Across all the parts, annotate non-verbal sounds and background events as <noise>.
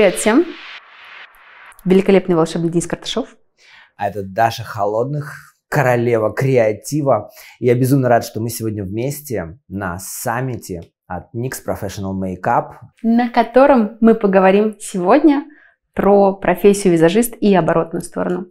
Привет всем. Великолепный волшебный денис Карташов. А это Даша Холодных, королева креатива. Я безумно рад, что мы сегодня вместе на саммите от NYX Professional Makeup. На котором мы поговорим сегодня про профессию визажист и оборотную сторону.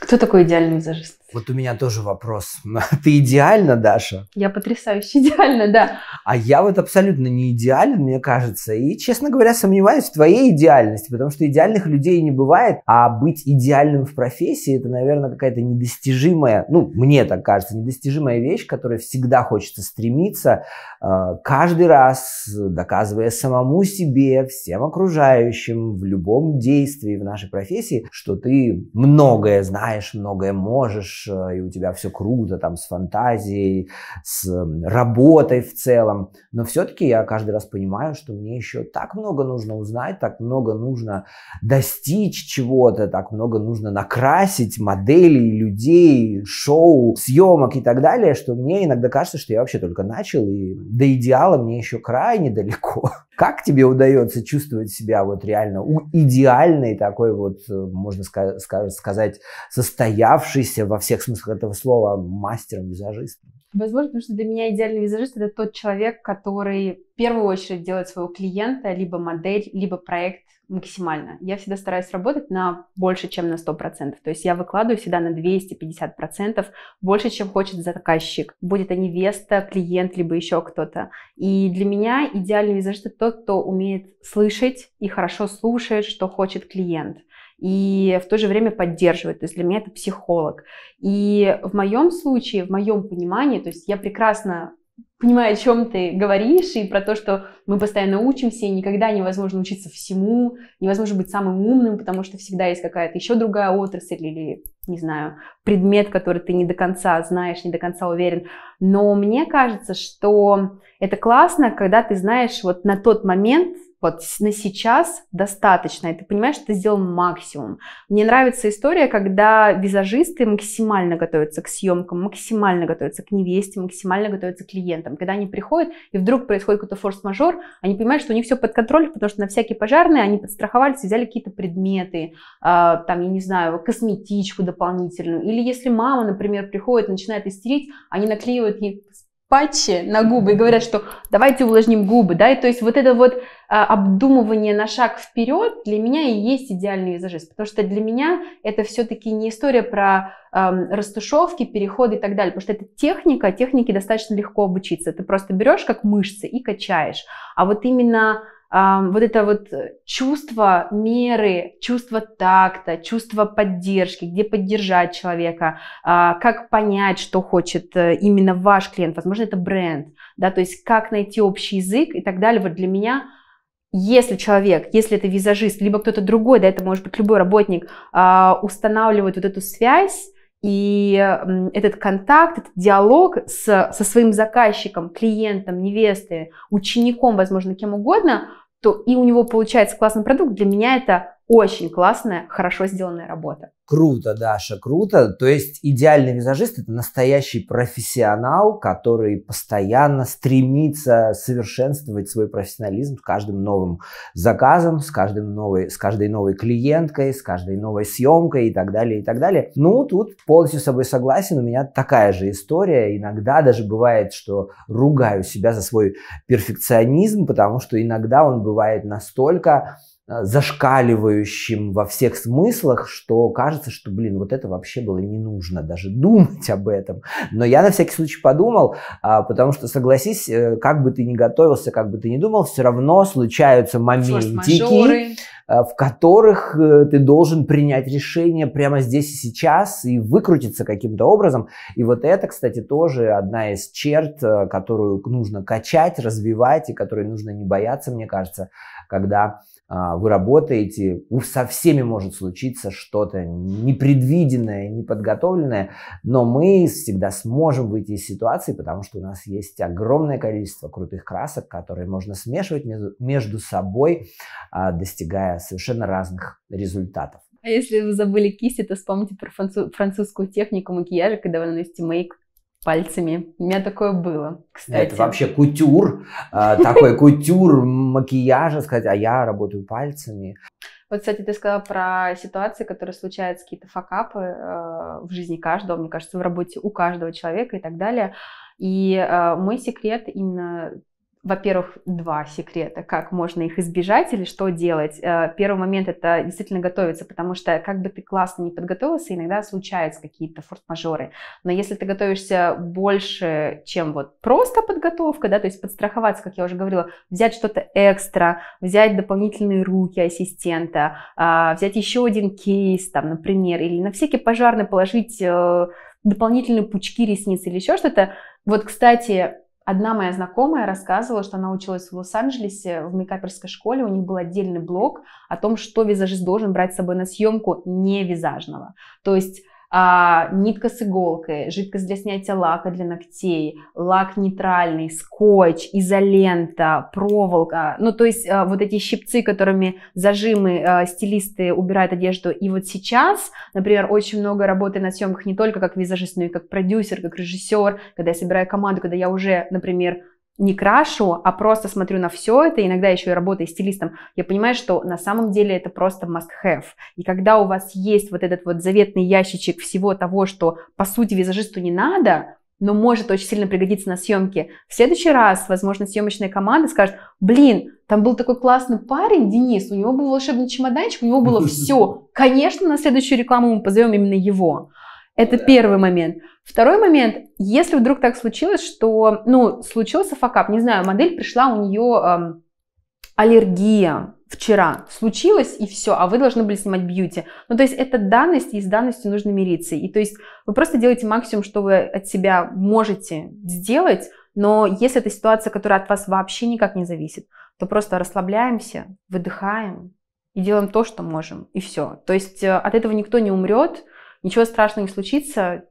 Кто такой идеальный визажист? Вот у меня тоже вопрос. <laughs> Ты идеально, Даша? Я потрясающе идеально, да. А я вот абсолютно не идеален, мне кажется. И, честно говоря, сомневаюсь в твоей идеальности, потому что идеальных людей не бывает. А быть идеальным в профессии, это, наверное, какая-то недостижимая, ну, мне так кажется, недостижимая вещь, к которой всегда хочется стремиться, э, каждый раз доказывая самому себе, всем окружающим, в любом действии в нашей профессии, что ты многое знаешь, многое можешь, хочешь, э, и у тебя все круто, там, с фантазией, с работой в целом. Но все-таки я каждый раз понимаю, что мне еще так много нужно узнать, так много нужно достичь чего-то, так много нужно накрасить моделей, людей, шоу, съемок и так далее, что мне иногда кажется, что я вообще только начал, и до идеала мне еще крайне далеко. <laughs> Как тебе удается чувствовать себя вот реально у идеальной такой вот, э, можно сказать, состоявшейся во всех всех смыслах этого слова мастером-визажистом. Возможно, потому что для меня идеальный визажист это тот человек, который в первую очередь делает своего клиента, либо модель, либо проект максимально. Я всегда стараюсь работать на больше, чем на 100%. То есть я выкладываю всегда на 250% больше, чем хочет заказчик. Будет это невеста, клиент, либо еще кто-то. И для меня идеальный визажист это тот, кто умеет слышать и хорошо слушает, что хочет клиент и в то же время поддерживает. То есть для меня это психолог. И в моем случае, в моем понимании, то есть я прекрасно понимаю, о чем ты говоришь, и про то, что мы постоянно учимся, и никогда невозможно учиться всему, невозможно быть самым умным, потому что всегда есть какая-то еще другая отрасль или, не знаю, предмет, который ты не до конца знаешь, не до конца уверен. Но мне кажется, что это классно, когда ты знаешь вот на тот момент, вот на сейчас достаточно, и ты понимаешь, что ты сделал максимум. Мне нравится история, когда визажисты максимально готовятся к съемкам, максимально готовятся к невесте, максимально готовятся к клиентам. Когда они приходят, и вдруг происходит какой-то форс-мажор, они понимают, что у них все под контролем, потому что на всякие пожарные они подстраховались, взяли какие-то предметы, а, там, я не знаю, косметичку дополнительную. Или если мама, например, приходит и начинает истерить, они наклеивают ей патчи на губы и говорят, что давайте увлажним губы, да, и то есть вот это вот а, обдумывание на шаг вперед для меня и есть идеальный визажист, потому что для меня это все-таки не история про эм, растушевки, переходы и так далее, потому что это техника, техники достаточно легко обучиться, ты просто берешь как мышцы и качаешь, а вот именно эм, вот это вот чувство меры, чувство такта, чувство поддержки, где поддержать человека, а, как понять, что хочет э, именно ваш клиент, возможно, это бренд, да, то есть как найти общий язык и так далее, вот для меня если человек, если это визажист, либо кто-то другой, да, это может быть любой работник, а, устанавливает вот эту связь, и этот контакт, этот диалог с, со своим заказчиком, клиентом, невестой, учеником, возможно, кем угодно, то и у него получается классный продукт, для меня это очень классная, хорошо сделанная работа. Круто, Даша, круто. То есть идеальный визажист – это настоящий профессионал, который постоянно стремится совершенствовать свой профессионализм с каждым новым заказом, с, каждым новой, с каждой новой клиенткой, с каждой новой съемкой и так далее, и так далее. Ну, тут полностью с собой согласен, у меня такая же история. Иногда даже бывает, что ругаю себя за свой перфекционизм, потому что иногда он бывает настолько Э, зашкаливающим во всех смыслах, что кажется, что, блин, вот это вообще было не нужно даже <laughs> думать об этом. Но я на всякий случай подумал, а, потому что, согласись, э, как бы ты ни готовился, как бы ты ни думал, все равно случаются моментики, Э, в которых э, ты должен принять решение прямо здесь и сейчас и выкрутиться каким-то образом. И вот это, кстати, тоже одна из черт, э, которую нужно качать, развивать и которой нужно не бояться, мне кажется, когда а, вы работаете, со всеми может случиться что-то непредвиденное, неподготовленное, но мы всегда сможем выйти из ситуации, потому что у нас есть огромное количество крутых красок, которые можно смешивать между собой, а, достигая совершенно разных результатов. А если вы забыли кисти, то вспомните про француз, французскую технику макияжа, когда вы наносите мейк пальцами. У меня такое было, кстати. Это вообще кутюр, а, такой <laughs> кутюр макияжа, сказать, а я работаю пальцами. Вот, кстати, ты сказала про ситуации, которые случаются, какие-то факапы э, в жизни каждого, мне кажется, в работе у каждого человека и так далее. И э, мой секрет именно во-первых, два секрета, как можно их избежать или что делать. Э, первый момент – это действительно готовиться, потому что как бы ты классно не подготовился, иногда случаются какие-то форс-мажоры. Но если ты готовишься больше, чем вот просто подготовка, да, то есть подстраховаться, как я уже говорила, взять что-то экстра, взять дополнительные руки ассистента, а, взять еще один кейс, там, например, или на всякий пожарный положить э, дополнительные пучки ресниц или еще что-то. Вот, кстати, Одна моя знакомая рассказывала, что она училась в Лос-Анджелесе в мейкаперской школе. У них был отдельный блок о том, что визажист должен брать с собой на съемку не визажного. То есть а, нитка с иголкой, жидкость для снятия лака для ногтей, лак нейтральный, скотч, изолента, проволока. Ну, то есть а, вот эти щипцы, которыми зажимы а, стилисты убирают одежду. И вот сейчас, например, очень много работы на съемках не только как визажист, но и как продюсер, как режиссер, когда я собираю команду, когда я уже, например, не крашу, а просто смотрю на все это, иногда еще и работая стилистом, я понимаю, что на самом деле это просто must-have. И когда у вас есть вот этот вот заветный ящичек всего того, что по сути визажисту не надо, но может очень сильно пригодиться на съемке. В следующий раз, возможно, съемочная команда скажет, блин, там был такой классный парень, Денис, у него был волшебный чемоданчик, у него было <laughs> все. Конечно, на следующую рекламу мы позовем именно его. Это первый момент. Второй момент, если вдруг так случилось, что, ну, случился факап, не знаю, модель пришла, у нее эм, аллергия вчера случилось и все, а вы должны были снимать бьюти. Ну, то есть это данность, и с данностью нужно мириться. И то есть вы просто делаете максимум, что вы от себя можете сделать, но если это ситуация, которая от вас вообще никак не зависит, то просто расслабляемся, выдыхаем и делаем то, что можем, и все. То есть э, от этого никто не умрет, ничего страшного не случится,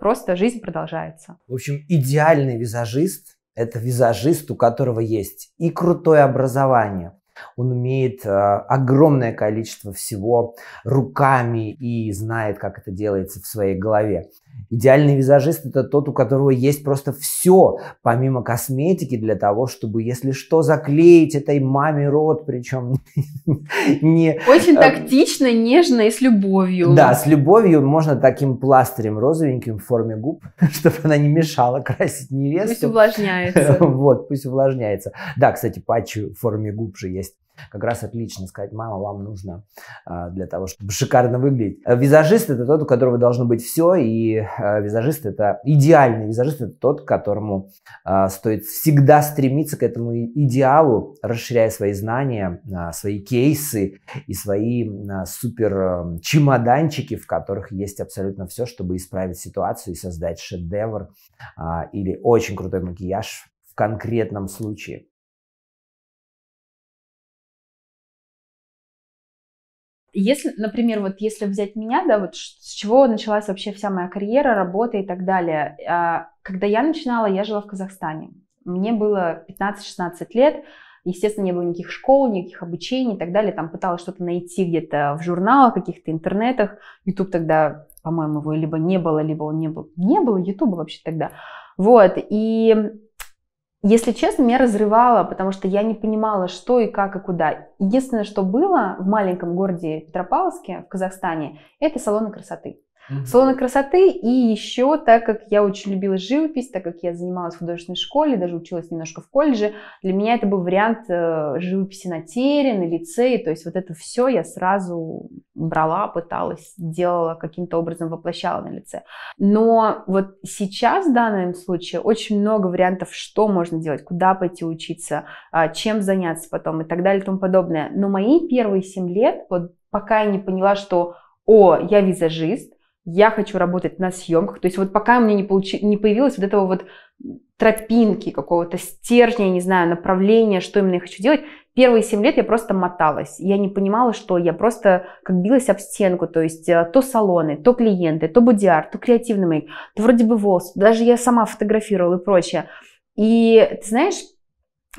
просто жизнь продолжается. В общем, идеальный визажист – это визажист, у которого есть и крутое образование, он умеет э, огромное количество всего руками и знает, как это делается в своей голове. Идеальный визажист – это тот, у которого есть просто все, помимо косметики, для того, чтобы, если что, заклеить этой маме рот, причем <laughs> не... Очень э, тактично, нежно и с любовью. Да, с любовью можно таким пластырем розовеньким в форме губ, <laughs> чтобы она не мешала красить невесту. Пусть увлажняется. <laughs> Вот, пусть увлажняется. Да, кстати, патчи в форме губ же есть как раз отлично сказать, мама, вам нужно а, для того, чтобы шикарно выглядеть. Э, визажист это тот, у которого должно быть все, и э, визажист это идеальный визажист, это тот, к которому а, стоит всегда стремиться к этому идеалу, расширяя свои знания, а, свои кейсы и свои супер э, чемоданчики, в которых есть абсолютно все, чтобы исправить ситуацию и создать шедевр или очень крутой макияж в конкретном случае. Если, например, вот если взять меня, да, вот с чего началась вообще вся моя карьера, работа и так далее. А, когда я начинала, я жила в Казахстане. Мне было 15-16 лет. Естественно, не было никаких школ, никаких обучений и так далее. Там пыталась что-то найти где-то в журналах, каких-то интернетах. YouTube тогда, по-моему, его либо не было, либо он не был. Не было YouTube вообще тогда. Вот. И если честно, меня разрывало, потому что я не понимала, что и как и куда. Единственное, что было в маленьком городе Петропавловске в Казахстане, это салоны красоты. Mm-hmm. Салоны красоты и еще, так как я очень любила живопись, так как я занималась в художественной школе, даже училась немножко в колледже, для меня это был вариант э, живописи на тере, на лицее, то есть вот это все я сразу брала, пыталась, делала каким-то образом, воплощала на лице. Но вот сейчас, в данном случае, очень много вариантов, что можно делать, куда пойти учиться, а, чем заняться потом и так далее и тому подобное. Но мои первые 7 лет, вот пока я не поняла, что о, я визажист, я хочу работать на съемках. То есть вот пока у меня не, получи, не появилось вот этого вот тропинки, какого-то стержня, не знаю, направления, что именно я хочу делать, первые 7 лет я просто моталась. Я не понимала, что я просто как билась об стенку. То есть э, то салоны, то клиенты, то бодиар, то креативный мейк, то вроде бы волос. Даже я сама фотографировала и прочее. И ты знаешь,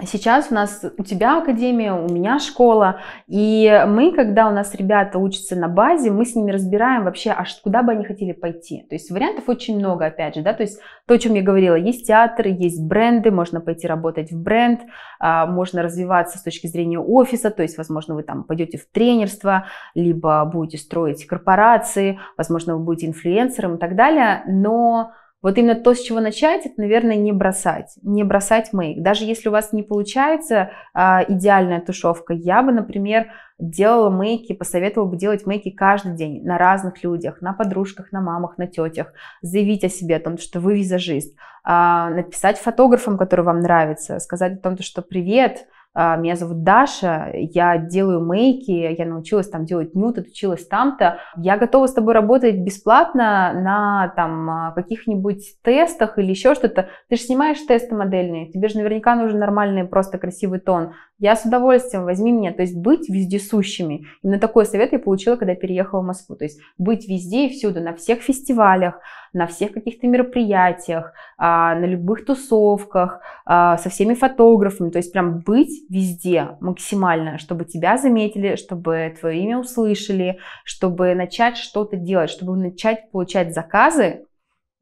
Сейчас у нас у тебя академия, у меня школа, и мы, когда у нас ребята учатся на базе, мы с ними разбираем вообще, аж куда бы они хотели пойти. То есть вариантов очень много, опять же, да, то есть то, о чем я говорила, есть театр, есть бренды, можно пойти работать в бренд, а, можно развиваться с точки зрения офиса, то есть, возможно, вы там пойдете в тренерство, либо будете строить корпорации, возможно, вы будете инфлюенсером и так далее, но вот именно то, с чего начать, это, наверное, не бросать, не бросать мейк. Даже если у вас не получается а, идеальная тушевка, я бы, например, делала мейки, посоветовала бы делать мейки каждый день на разных людях, на подружках, на мамах, на тетях, заявить о себе о том, что вы визажист, а, написать фотографам, который вам нравится, сказать о том, что привет, а, меня зовут Даша, я делаю мейки, я научилась там делать нюд, отучилась там-то. Я готова с тобой работать бесплатно на там а, каких-нибудь тестах или еще что-то. Ты же снимаешь тесты модельные, тебе же наверняка нужен нормальный просто красивый тон. Я с удовольствием, возьми меня. То есть быть вездесущими. Именно такой совет я получила, когда переехала в Москву. То есть быть везде и всюду, на всех фестивалях, на всех каких-то мероприятиях, а, на любых тусовках, а, со всеми фотографами. То есть прям быть везде максимально, чтобы тебя заметили, чтобы твое имя услышали, чтобы начать что-то делать, чтобы начать получать заказы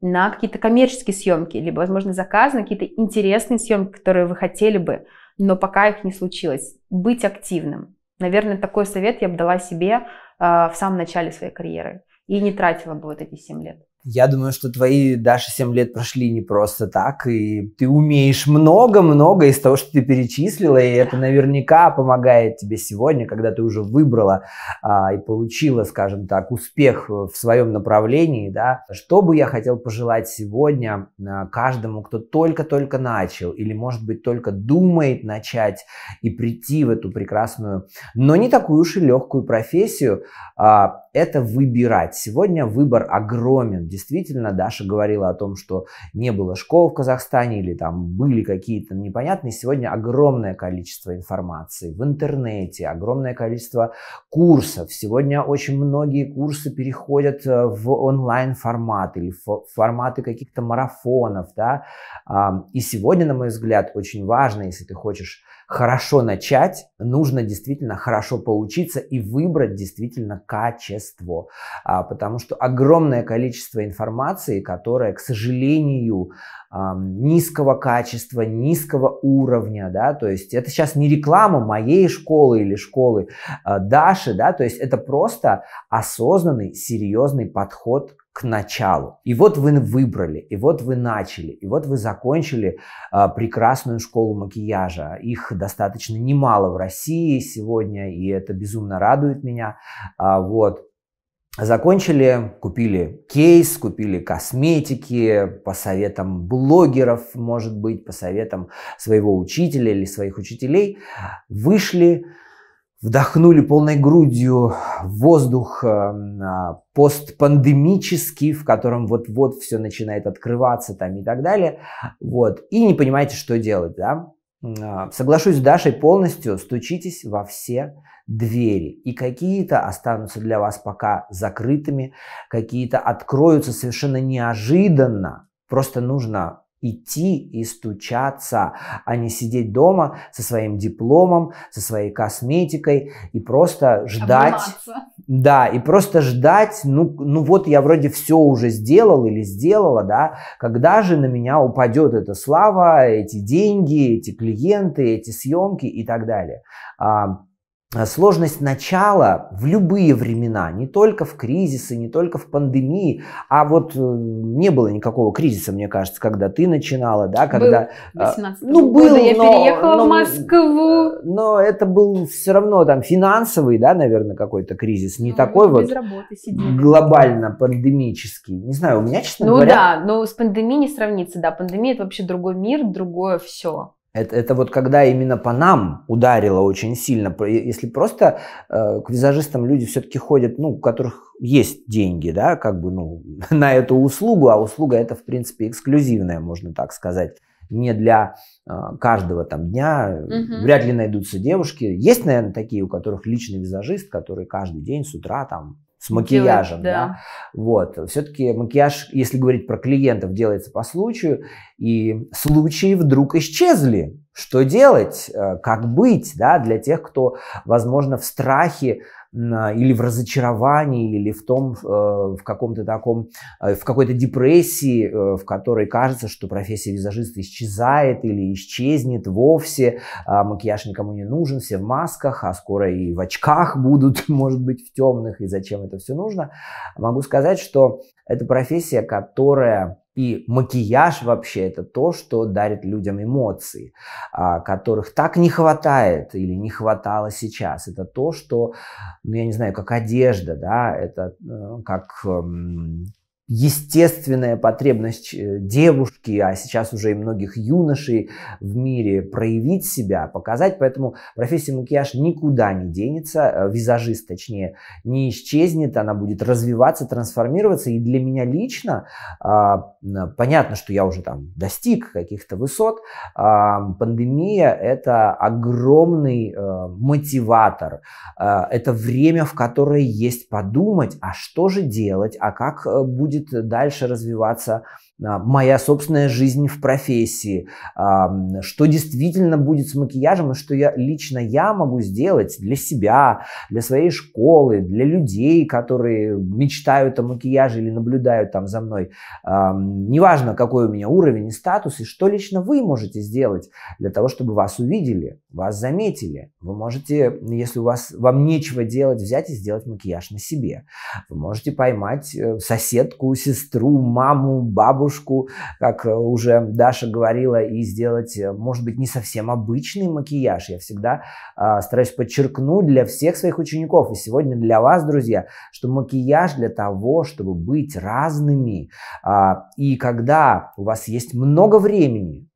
на какие-то коммерческие съемки, либо, возможно, заказы на какие-то интересные съемки, которые вы хотели бы, но пока их не случилось. Быть активным. Наверное, такой совет я бы дала себе а, в самом начале своей карьеры и не тратила бы вот эти 7 лет. Я думаю, что твои, Даша, 7 лет прошли не просто так, и ты умеешь много-много из того, что ты перечислила, и это наверняка помогает тебе сегодня, когда ты уже выбрала а, и получила, скажем так, успех в своем направлении, да. Что бы я хотел пожелать сегодня а, каждому, кто только-только начал, или, может быть, только думает начать и прийти в эту прекрасную, но не такую уж и легкую профессию, а, это выбирать. Сегодня выбор огромен. Действительно, Даша говорила о том, что не было школ в Казахстане или там были какие-то непонятные. Сегодня огромное количество информации в интернете, огромное количество курсов. Сегодня очень многие курсы переходят э, в онлайн формат или форматы каких-то марафонов. Да? А, и сегодня, на мой взгляд, очень важно, если ты хочешь хорошо начать, нужно действительно хорошо поучиться и выбрать действительно качество существо, а, потому что огромное количество информации, которая, к сожалению, а, низкого качества, низкого уровня, да, то есть это сейчас не реклама моей школы или школы а, Даши, да, то есть это просто осознанный, серьезный подход к началу. И вот вы выбрали, и вот вы начали, и вот вы закончили э, прекрасную школу макияжа. Их достаточно немало в России сегодня, и это безумно радует меня. А, вот. Закончили, купили кейс, купили косметики по советам блогеров, может быть, по советам своего учителя или своих учителей. Вышли, вдохнули полной грудью воздух эм, а, постпандемический, в котором вот-вот все начинает открываться там и так далее. Вот. И не понимаете, что делать, да? А, соглашусь с Дашей полностью, стучитесь во все двери. И какие-то останутся для вас пока закрытыми, какие-то откроются совершенно неожиданно. Просто нужно идти и стучаться, а не сидеть дома со своим дипломом, со своей косметикой и просто ждать. Обломаться. Да, и просто ждать, ну, ну вот я вроде все уже сделал или сделала, да, когда же на меня упадет эта слава, эти деньги, эти клиенты, эти съемки и так далее. А, Э, сложность начала в любые времена, не только в кризисы, не только в пандемии, а вот э, не было никакого кризиса, мне кажется, когда ты начинала, да, когда... Э, ну, был ну, был, года я но, переехала но, в Москву. Но это был все равно там финансовый, да, наверное, какой-то кризис, не ну, такой вот глобально пандемический. Не знаю, у меня, честно ну, говоря... Ну да, но с пандемией не сравнится, да, пандемия это вообще другой мир, другое все. Это, это вот когда именно по нам ударило очень сильно. Если просто э, к визажистам люди все-таки ходят, ну, у которых есть деньги, да, как бы, ну, <laughs> на эту услугу, а услуга это, в принципе, эксклюзивная, можно так сказать не для э, каждого там дня. Угу. Вряд ли найдутся девушки. Есть, наверное, такие, у которых личный визажист, который каждый день с утра там с макияжем, делает, да. да. Вот, все-таки макияж, если говорить про клиентов, делается по случаю, и случаи вдруг исчезли. Что делать? Э, как быть да, для тех, кто, возможно, в страхе э, или в разочаровании, или в том, э, в каком-то таком, в какой-то депрессии, в которой кажется, что профессия визажиста исчезает или исчезнет вовсе, а макияж никому не нужен, все в масках, а скоро и в очках <laughs> будут, может быть, в темных, и зачем это все нужно. Могу сказать, что это профессия, которая и макияж вообще это то, что дарит людям эмоции, а, которых так не хватает или не хватало сейчас. Это то, что, ну я не знаю, как одежда, да, это э, как эм, естественная потребность э, девушки, а сейчас уже и многих юношей в мире проявить себя, показать. Поэтому профессия макияж никуда не денется, э, визажист, точнее, не исчезнет, она будет развиваться, трансформироваться. И для меня лично, а, понятно, что я уже там достиг каких-то высот, а, пандемия – это огромный э, мотиватор, это время, в которое есть подумать, а что же делать, а как будет будет дальше развиваться а, моя собственная жизнь в профессии, а, что действительно будет с макияжем и что я лично я могу сделать для себя, для своей школы, для людей, которые мечтают о макияже или наблюдают там за мной. А, неважно, какой у меня уровень и статус, и что лично вы можете сделать для того, чтобы вас увидели, вас заметили. Вы можете, если у вас вам нечего делать, взять и сделать макияж на себе. Вы можете поймать э, соседку, сестру, маму, бабушку, девушку, как э, уже Даша говорила, и сделать, э, может быть, не совсем обычный макияж. Я всегда э, стараюсь подчеркнуть для всех своих учеников, и сегодня для вас, друзья, что макияж для того, чтобы быть разными. Э, и когда у вас есть много времени,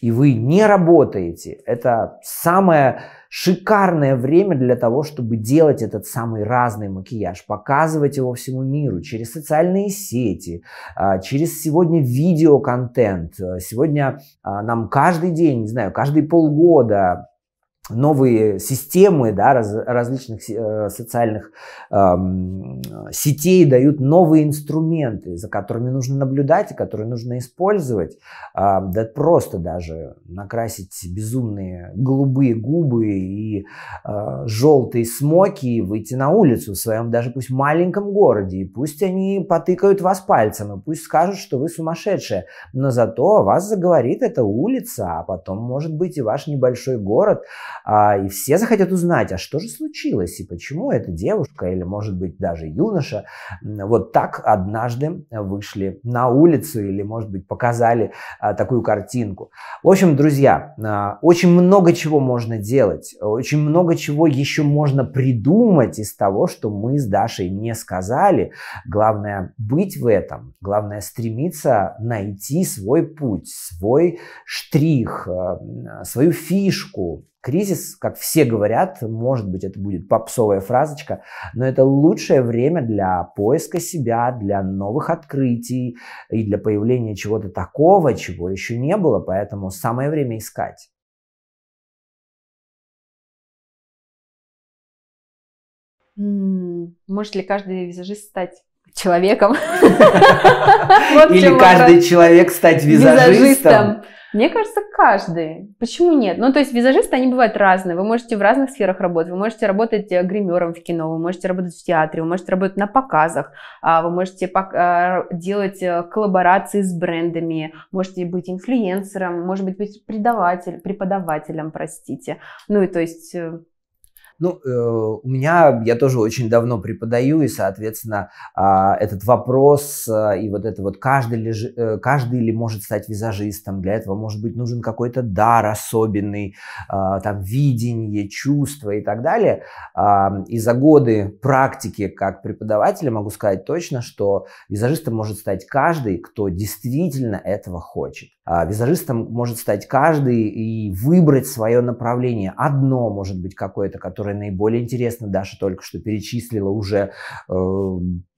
и вы не работаете, это самое Шикарное время для того, чтобы делать этот самый разный макияж, показывать его всему миру через социальные сети, а, через сегодня видеоконтент. Сегодня а, нам каждый день, не знаю, каждые полгода новые системы да, раз, различных э, социальных э, сетей дают новые инструменты, за которыми нужно наблюдать и которые нужно использовать. Э, да просто даже накрасить безумные голубые губы и э, желтые смоки и выйти на улицу в своем даже пусть маленьком городе. И пусть они потыкают вас пальцем, и пусть скажут, что вы сумасшедшие. Но зато вас заговорит эта улица, а потом, может быть, и ваш небольшой город – а, и все захотят узнать, а что же случилось и почему эта девушка или, может быть, даже юноша вот так однажды вышли на улицу или, может быть, показали а, такую картинку. В общем, друзья, а, очень много чего можно делать, очень много чего еще можно придумать из того, что мы с Дашей не сказали. Главное быть в этом, главное стремиться найти свой путь, свой штрих, а, свою фишку, Кризис, как все говорят, может быть, это будет попсовая фразочка, но это лучшее время для поиска себя, для новых открытий и для появления чего-то такого, чего еще не было, поэтому самое время искать. Может ли каждый визажист стать человеком. <laughs> Или каждый человек стать визажистом. Мне кажется, каждый. Почему нет? Ну, то есть визажисты, они бывают разные. Вы можете в разных сферах работать. Вы можете работать э, гримером в кино, вы можете работать в театре, вы можете работать на показах, а, вы можете а, делать э, коллаборации с брендами, можете быть инфлюенсером, может быть, быть предаватель, преподавателем, простите. Ну, и то есть э, ну, э, у меня, я тоже очень давно преподаю, и, соответственно, а, этот вопрос а, и вот это вот, каждый ли, э, каждый ли может стать визажистом, для этого, может быть, нужен какой-то дар особенный, а, там, видение, чувство и так далее. и за годы практики как преподавателя могу сказать точно, что визажистом может стать каждый, кто действительно этого хочет. А, визажистом может стать каждый и выбрать свое направление. Одно может быть какое-то, которое наиболее интересно. Даша только что перечислила уже э,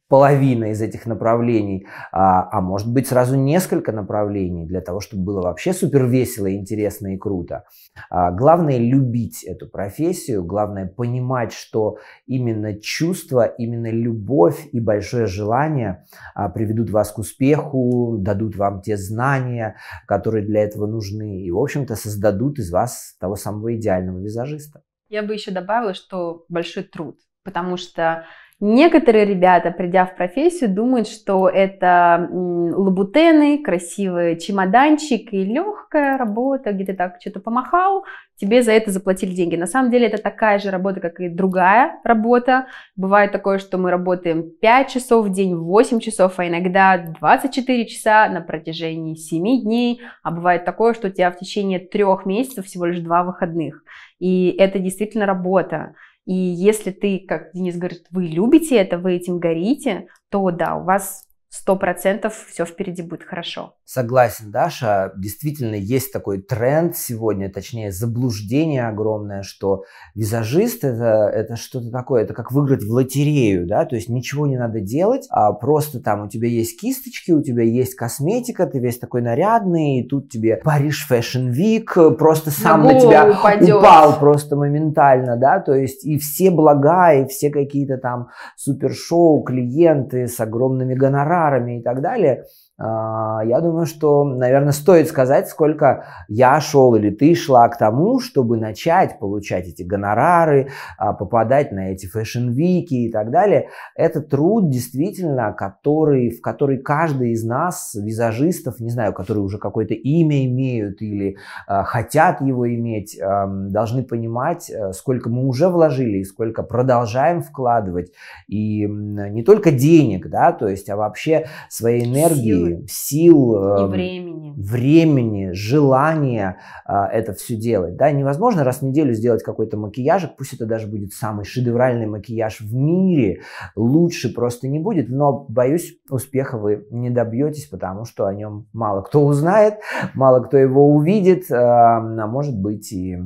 половина из этих направлений, а, а может быть сразу несколько направлений для того, чтобы было вообще супер весело, интересно и круто. А, главное любить эту профессию, главное понимать, что именно чувство, именно любовь и большое желание а, приведут вас к успеху, дадут вам те знания, которые для этого нужны и, в общем-то, создадут из вас того самого идеального визажиста. Я бы еще добавила, что большой труд, потому что Некоторые ребята, придя в профессию, думают, что это лабутены, красивый чемоданчик и легкая работа, где ты так что-то помахал, тебе за это заплатили деньги. На самом деле это такая же работа, как и другая работа. Бывает такое, что мы работаем 5 часов в день, 8 часов, а иногда 24 часа на протяжении 7 дней. А бывает такое, что у тебя в течение 3 месяцев всего лишь 2 выходных. И это действительно работа. И если ты, как Денис говорит, вы любите это, вы этим горите, то да, у вас сто процентов все впереди будет хорошо. Согласен, Даша. Действительно, есть такой тренд сегодня, точнее, заблуждение огромное, что визажист это, это что-то такое, это как выиграть в лотерею, да, то есть ничего не надо делать, а просто там у тебя есть кисточки, у тебя есть косметика, ты весь такой нарядный, и тут тебе Париж Fashion Week просто сам на, на тебя упадет. упал просто моментально, да, то есть и все блага, и все какие-то там супершоу, клиенты с огромными гонорарами, пиарами и так далее, а, я думаю, что, наверное, стоит сказать, сколько я шел или ты шла к тому, чтобы начать получать эти гонорары, а, попадать на эти фэшн-вики и так далее. Это труд, действительно, который, в который каждый из нас, визажистов, не знаю, которые уже какое-то имя имеют или а, хотят его иметь, должны понимать, э, сколько мы уже вложили и сколько продолжаем вкладывать. И не только денег, да, то есть, а вообще своей энергии сил эм, времени. времени, желания э, это все делать. Да, невозможно раз в неделю сделать какой-то макияжик, пусть это даже будет самый шедевральный макияж в мире, лучше просто не будет, но, боюсь, успеха вы не добьетесь, потому что о нем мало кто узнает, мало кто его увидит, эм, а может быть и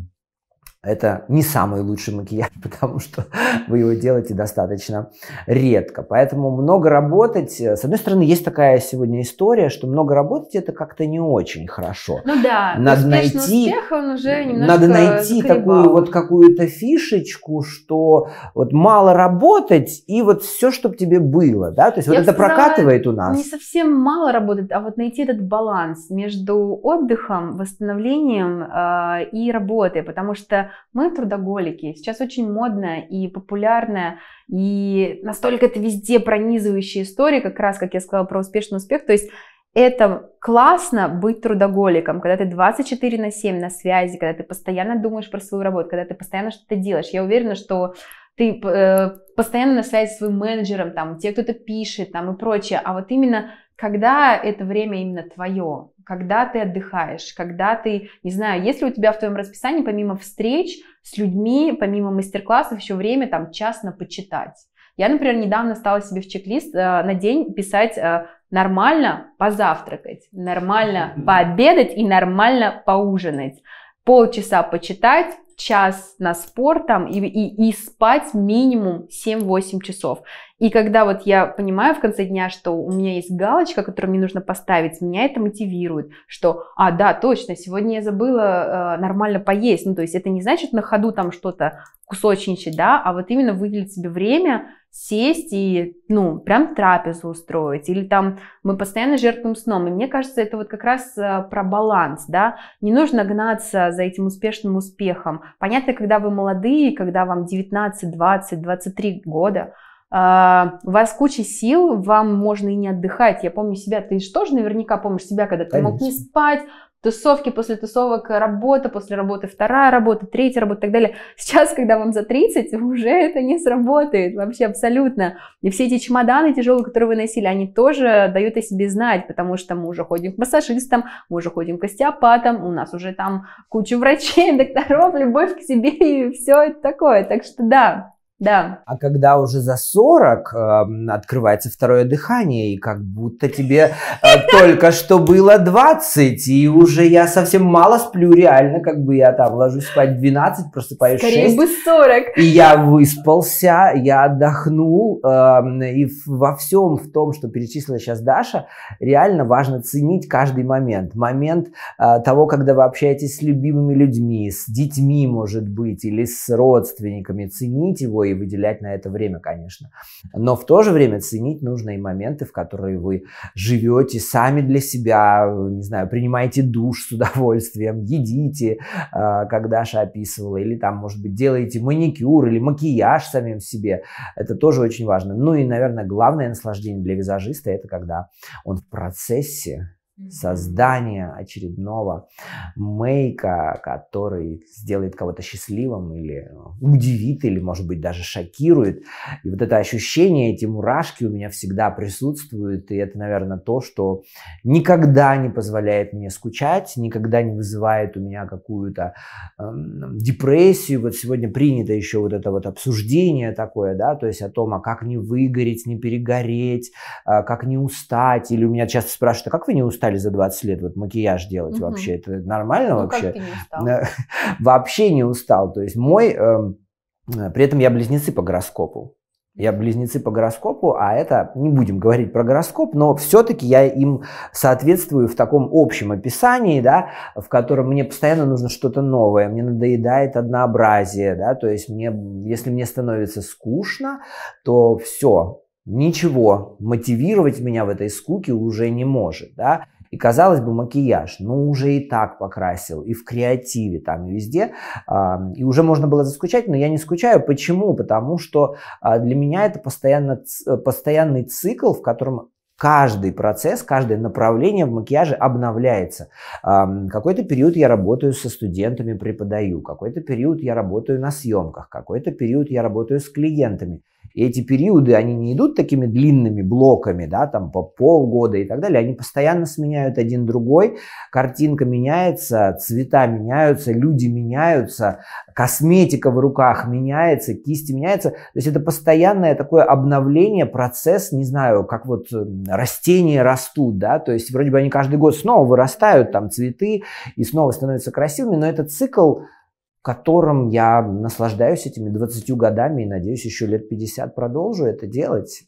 это не самый лучший макияж, <laughs> потому что вы его делаете достаточно редко. Поэтому много работать, с одной стороны, есть такая сегодня история, что много работать это как-то не очень хорошо. Ну да, надо найти, успех, он уже надо найти закребал. такую вот какую-то фишечку, что вот мало работать и вот все, чтобы тебе было, да, то есть Я вот это сказала, прокатывает у нас. Не совсем мало работать, а вот найти этот баланс между отдыхом, восстановлением э, и работой, потому что мы трудоголики. Сейчас очень модная и популярная, и настолько это везде пронизывающая история, как раз, как я сказала, про успешный успех. То есть это классно быть трудоголиком, когда ты 24 на 7 на связи, когда ты постоянно думаешь про свою работу, когда ты постоянно что-то делаешь. Я уверена, что ты э, постоянно на связи с своим менеджером, там, те, кто-то пишет, там, и прочее. А вот именно когда это время именно твое, когда ты отдыхаешь, когда ты, не знаю, если у тебя в твоем расписании помимо встреч с людьми, помимо мастер-классов еще время там час почитать. Я, например, недавно стала себе в чек-лист э, на день писать э, нормально позавтракать, нормально <laughs> пообедать и нормально поужинать. Полчаса почитать, час на спорт там, и, и, и спать минимум 7-8 часов. И когда вот я понимаю в конце дня, что у меня есть галочка, которую мне нужно поставить, меня это мотивирует, что, а, да, точно, сегодня я забыла э, нормально поесть. Ну, то есть это не значит на ходу там что-то кусочничать, да, а вот именно выделить себе время, сесть и, ну, прям трапезу устроить. Или там мы постоянно жертвуем сном. И мне кажется, это вот как раз э, про баланс, да. Не нужно гнаться за этим успешным успехом. Понятно, когда вы молодые, когда вам 19, 20, 23 года, Uh, у вас куча сил, вам можно и не отдыхать. Я помню себя, ты же тоже наверняка помнишь себя, когда ты Конечно. мог не спать, тусовки после тусовок, работа после работы, вторая работа, третья работа и так далее. Сейчас, когда вам за 30, уже это не сработает вообще абсолютно. И все эти чемоданы тяжелые, которые вы носили, они тоже дают о себе знать, потому что мы уже ходим к массажистам, мы уже ходим к остеопатам, у нас уже там куча врачей, <laughs> докторов, любовь к себе и все это такое. Так что да, да. А когда уже за 40 э, эм, открывается второе дыхание, и как будто тебе э, только что было 20, и уже я совсем мало сплю, реально, как бы я там ложусь спать 12, просыпаюсь Скорее 6. бы 40. И я выспался, я отдохнул, э, и во всем в том, что перечислила сейчас Даша, реально важно ценить каждый момент. Момент э, того, когда вы общаетесь с любимыми людьми, с детьми, может быть, или с родственниками, ценить его и выделять на это время, конечно. Но в то же время ценить нужно и моменты, в которые вы живете сами для себя, не знаю, принимаете душ с удовольствием, едите, а, как Даша описывала, или там, может быть, делаете маникюр или макияж самим себе. Это тоже очень важно. Ну и, наверное, главное наслаждение для визажиста – это когда он в процессе создания очередного мейка, который сделает кого-то счастливым или удивит, или, может быть, даже шокирует. И вот это ощущение, эти мурашки у меня всегда присутствуют, и это, наверное, то, что никогда не позволяет мне скучать, никогда не вызывает у меня какую-то э, депрессию. Вот сегодня принято еще вот это вот обсуждение такое, да, то есть о том, а как не выгореть, не перегореть, э, как не устать. Или у меня часто спрашивают, а как вы не устали? стали за 20 лет вот макияж делать угу. вообще. Это нормально ну, вообще? Как ты не устал? <laughs> вообще не устал. То есть мой... Эм, э, при этом я близнецы по гороскопу. Я близнецы по гороскопу, а это, не будем говорить про гороскоп, но все-таки я им соответствую в таком общем описании, да, в котором мне постоянно нужно что-то новое, мне надоедает однообразие, да, то есть мне, если мне становится скучно, то все, ничего мотивировать меня в этой скуке уже не может, да. И казалось бы, макияж, ну уже и так покрасил, и в креативе там, и везде. А, и уже можно было заскучать, но я не скучаю. Почему? Потому что а, для меня это постоянно, э, постоянный цикл, в котором каждый процесс, каждое направление в макияже обновляется. А, какой-то период я работаю со студентами, преподаю, какой-то период я работаю на съемках, какой-то период я работаю с клиентами. И эти периоды, они не идут такими длинными блоками, да, там по полгода и так далее. Они постоянно сменяют один другой. Картинка меняется, цвета меняются, люди меняются, косметика в руках меняется, кисти меняются. То есть это постоянное такое обновление, процесс, не знаю, как вот эм, растения растут, да, то есть вроде бы они каждый год снова вырастают, там цветы и снова становятся красивыми, но этот цикл в котором я наслаждаюсь этими 20 годами и, надеюсь, еще лет 50 продолжу это делать.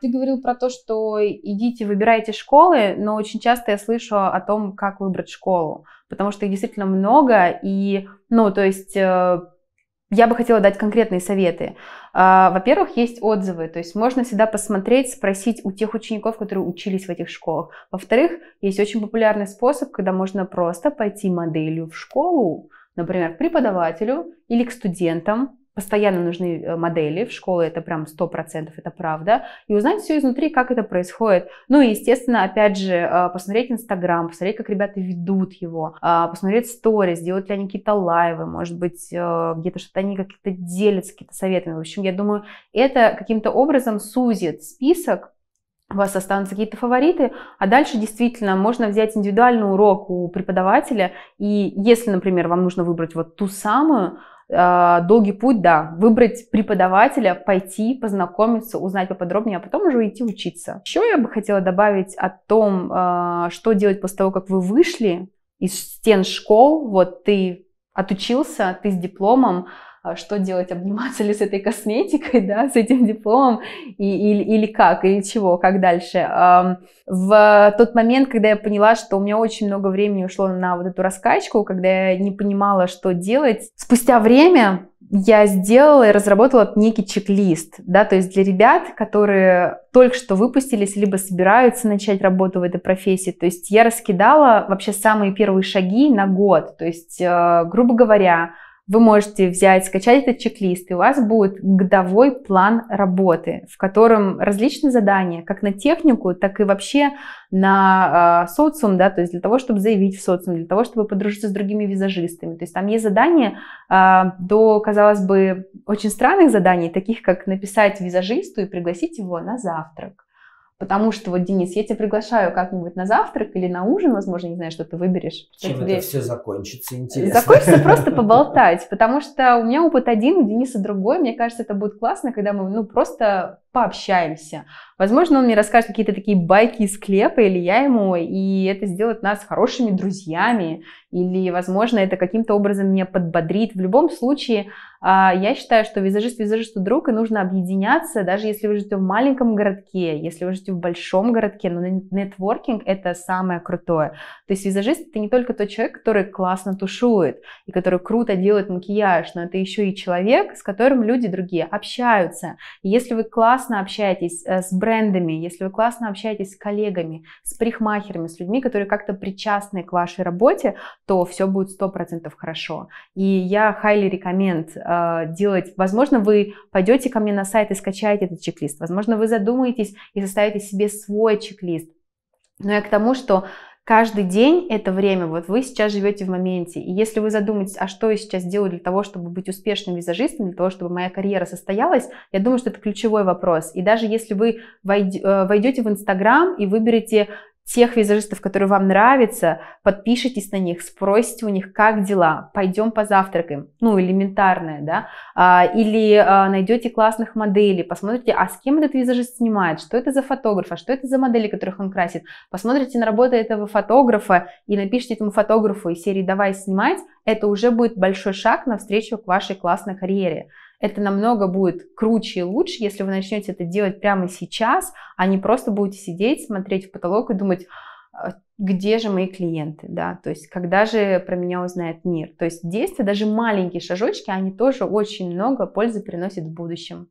Ты говорил про то, что идите, выбирайте школы, но очень часто я слышу о том, как выбрать школу, потому что их действительно много, и, ну, то есть э, я бы хотела дать конкретные советы. А, во-первых, есть отзывы, то есть можно всегда посмотреть, спросить у тех учеников, которые учились в этих школах. Во-вторых, есть очень популярный способ, когда можно просто пойти моделью в школу, например, к преподавателю или к студентам, Постоянно нужны э, модели, в школы это прям 100%, это правда. И узнать все изнутри, как это происходит. Ну и, естественно, опять же, э, посмотреть Инстаграм, посмотреть, как ребята ведут его, э, посмотреть сторис, делают ли они какие-то лайвы, может быть, где-то что-то они как-то делятся какие то советами. В общем, я думаю, это каким-то образом сузит список у вас останутся какие-то фавориты, а дальше действительно можно взять индивидуальный урок у преподавателя, и если, например, вам нужно выбрать вот ту самую, а, долгий путь, да, выбрать преподавателя, пойти, познакомиться, узнать поподробнее, а потом уже идти учиться. Еще я бы хотела добавить о том, а, что делать после того, как вы вышли из стен школ, вот ты отучился, ты с дипломом, а, что делать, обниматься ли с этой косметикой, <laughs> да, с этим дипломом, и, или, или как, или чего, как дальше. В тот момент, когда я поняла, что у меня очень много времени ушло на вот эту раскачку, когда я не понимала, что делать, спустя время я сделала и разработала некий чек-лист, да, то есть для ребят, которые только что выпустились, либо собираются начать работу в этой профессии, то есть я раскидала вообще самые первые шаги на год, то есть, э, грубо говоря, вы можете взять, скачать этот чек-лист, и у вас будет годовой план работы, в котором различные задания, как на технику, так и вообще на э, социум, да, то есть для того, чтобы заявить в социум, для того, чтобы подружиться с другими визажистами. То есть там есть задания э, до, казалось бы, очень странных заданий, таких как написать визажисту и пригласить его на завтрак Потому что вот, Денис, я тебя приглашаю как-нибудь на завтрак или на ужин, возможно, не знаю, что ты выберешь. Чем что это все закончится, интересно. Закончится просто <laughs> поболтать, потому что у меня опыт один, у Дениса другой. Мне кажется, это будет классно, когда мы ну, просто пообщаемся. Возможно, он мне расскажет какие-то такие байки из клепа, или я ему, и это сделает нас хорошими друзьями или, возможно, это каким-то образом меня подбодрит. В любом случае, а, я считаю, что визажист визажисту друг, и нужно объединяться, даже если вы живете в маленьком городке, если вы живете в большом городке, но нетворкинг – это самое крутое. То есть визажист – это не только тот человек, который классно тушует и который круто делает макияж, но это еще и человек, с которым люди другие общаются. И если вы классно общаетесь э, с брендами, если вы классно общаетесь с коллегами, с парикмахерами, с людьми, которые как-то причастны к вашей работе, то все будет сто процентов хорошо. И я highly recommend э, делать. Возможно, вы пойдете ко мне на сайт и скачаете этот чек-лист. Возможно, вы задумаетесь и составите себе свой чек-лист. Но я к тому, что каждый день это время, вот вы сейчас живете в моменте, и если вы задумаетесь, а что я сейчас делаю для того, чтобы быть успешным визажистом, для того, чтобы моя карьера состоялась, я думаю, что это ключевой вопрос. И даже если вы войдете э, в Инстаграм и выберете тех визажистов, которые вам нравятся, подпишитесь на них, спросите у них, как дела, пойдем позавтракаем, ну, элементарное, да, а, или а, найдете классных моделей, посмотрите, а с кем этот визажист снимает, что это за фотограф, а что это за модели, которых он красит, посмотрите на работу этого фотографа и напишите этому фотографу из серии «давай снимать», это уже будет большой шаг навстречу к вашей классной карьере это намного будет круче и лучше, если вы начнете это делать прямо сейчас, а не просто будете сидеть, смотреть в потолок и думать, «А, где же мои клиенты, да, то есть когда же про меня узнает мир. То есть действия, даже маленькие шажочки, они тоже очень много пользы приносят в будущем.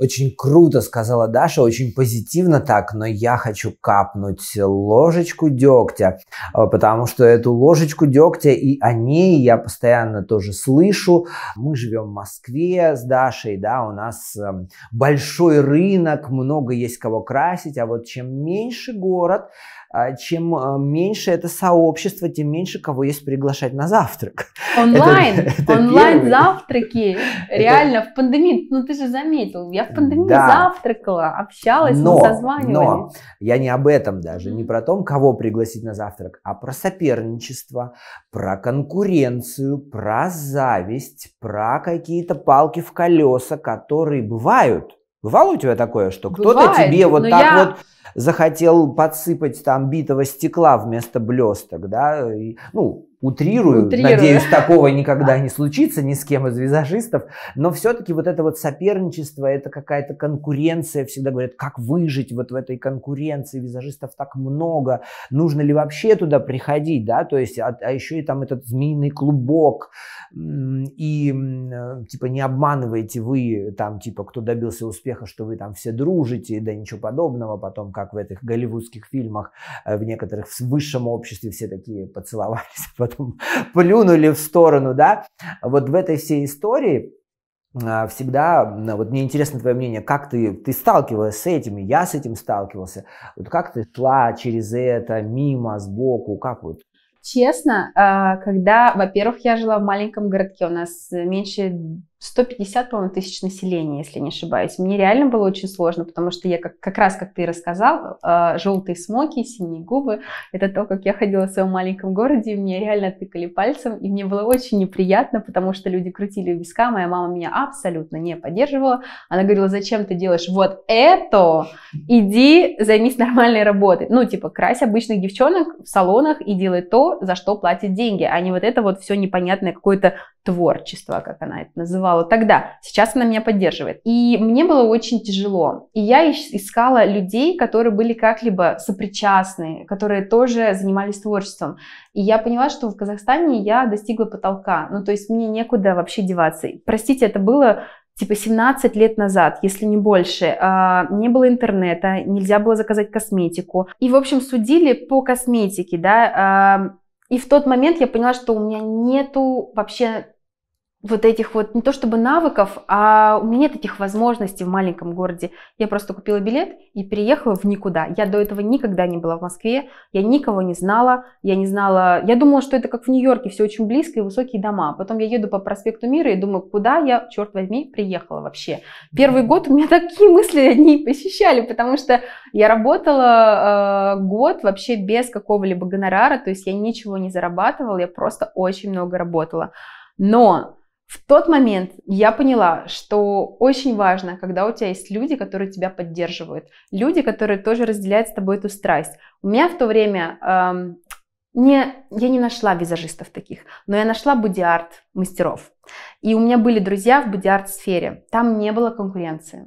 Очень круто, сказала Даша, очень позитивно так, но я хочу капнуть ложечку дегтя, а, потому что эту ложечку дегтя и о ней я постоянно тоже слышу. Мы живем в Москве с Дашей, да, у нас эм, большой рынок, много есть кого красить, а вот чем меньше город, а, чем а, меньше это сообщество, тем меньше кого есть приглашать на завтрак. Онлайн, <laughs> это, онлайн <laughs> завтраки, <laughs> реально, в пандемии, ну ты же заметил, я в пандемии завтракала, общалась, но, мы Но я не об этом даже, не про том, кого пригласить на завтрак, а про соперничество, про конкуренцию, про зависть, про какие-то палки в колеса, которые бывают – Бывало у тебя такое, что кто-то тебе вот так я... вот захотел подсыпать там битого стекла вместо блесток, да? И, ну, утрирую, утрирую. надеюсь, такого <laughs> никогда не случится ни с кем из визажистов, но все-таки вот это вот соперничество, это какая-то конкуренция, всегда говорят, как выжить вот в этой конкуренции, визажистов так много, нужно ли вообще туда приходить, да, то есть, а, а еще и там этот змеиный клубок, и э, типа не обманываете вы там, типа, кто добился успеха, что вы там все дружите, да ничего подобного, потом как в этих голливудских фильмах, э, в некоторых в высшем обществе все такие поцеловались, <laughs> <laughs> плюнули в сторону, да, вот в этой всей истории а, всегда, ну, вот мне интересно твое мнение, как ты, ты сталкивалась с этим, я с этим сталкивался, вот как ты шла через это, мимо, сбоку, как вот? Честно, а, когда, во-первых, я жила в маленьком городке, у нас меньше 150, по-моему, тысяч населения, если не ошибаюсь. Мне реально было очень сложно, потому что я как, как раз, как ты рассказал, э, а, желтые смоки, синие губы. Это то, как я ходила в своем маленьком городе, и мне реально тыкали пальцем, и мне было очень неприятно, потому что люди крутили виска, моя мама меня абсолютно не поддерживала. Она говорила, зачем ты делаешь вот это? Иди займись нормальной работой. Ну, типа, крась обычных девчонок в салонах и делай то, за что платят деньги, а не вот это вот все непонятное какое-то творчества, как она это называла тогда. Сейчас она меня поддерживает. И мне было очень тяжело. И я искала людей, которые были как-либо сопричастны, которые тоже занимались творчеством. И я поняла, что в Казахстане я достигла потолка. Ну, то есть мне некуда вообще деваться. Простите, это было типа 17 лет назад, если не больше, а, не было интернета, нельзя было заказать косметику. И, в общем, судили по косметике, да, а, и в тот момент я поняла, что у меня нету вообще вот этих вот, не то чтобы навыков, а у меня нет этих возможностей в маленьком городе. Я просто купила билет и переехала в никуда. Я до этого никогда не была в Москве, я никого не знала, я не знала, я думала, что это как в Нью-Йорке, все очень близко и высокие дома. Потом я еду по проспекту Мира и думаю, куда я, черт возьми, приехала вообще. Первый год у меня <laughs> такие мысли одни посещали, потому что я работала э, год вообще без какого-либо гонорара, то есть я ничего не зарабатывала, я просто очень много работала. Но в тот момент я поняла, что очень важно, когда у тебя есть люди, которые тебя поддерживают, люди, которые тоже разделяют с тобой эту страсть. У меня в то время эм, не, я не нашла визажистов таких, но я нашла бодиарт мастеров. И у меня были друзья в бодиарт сфере. Там не было конкуренции.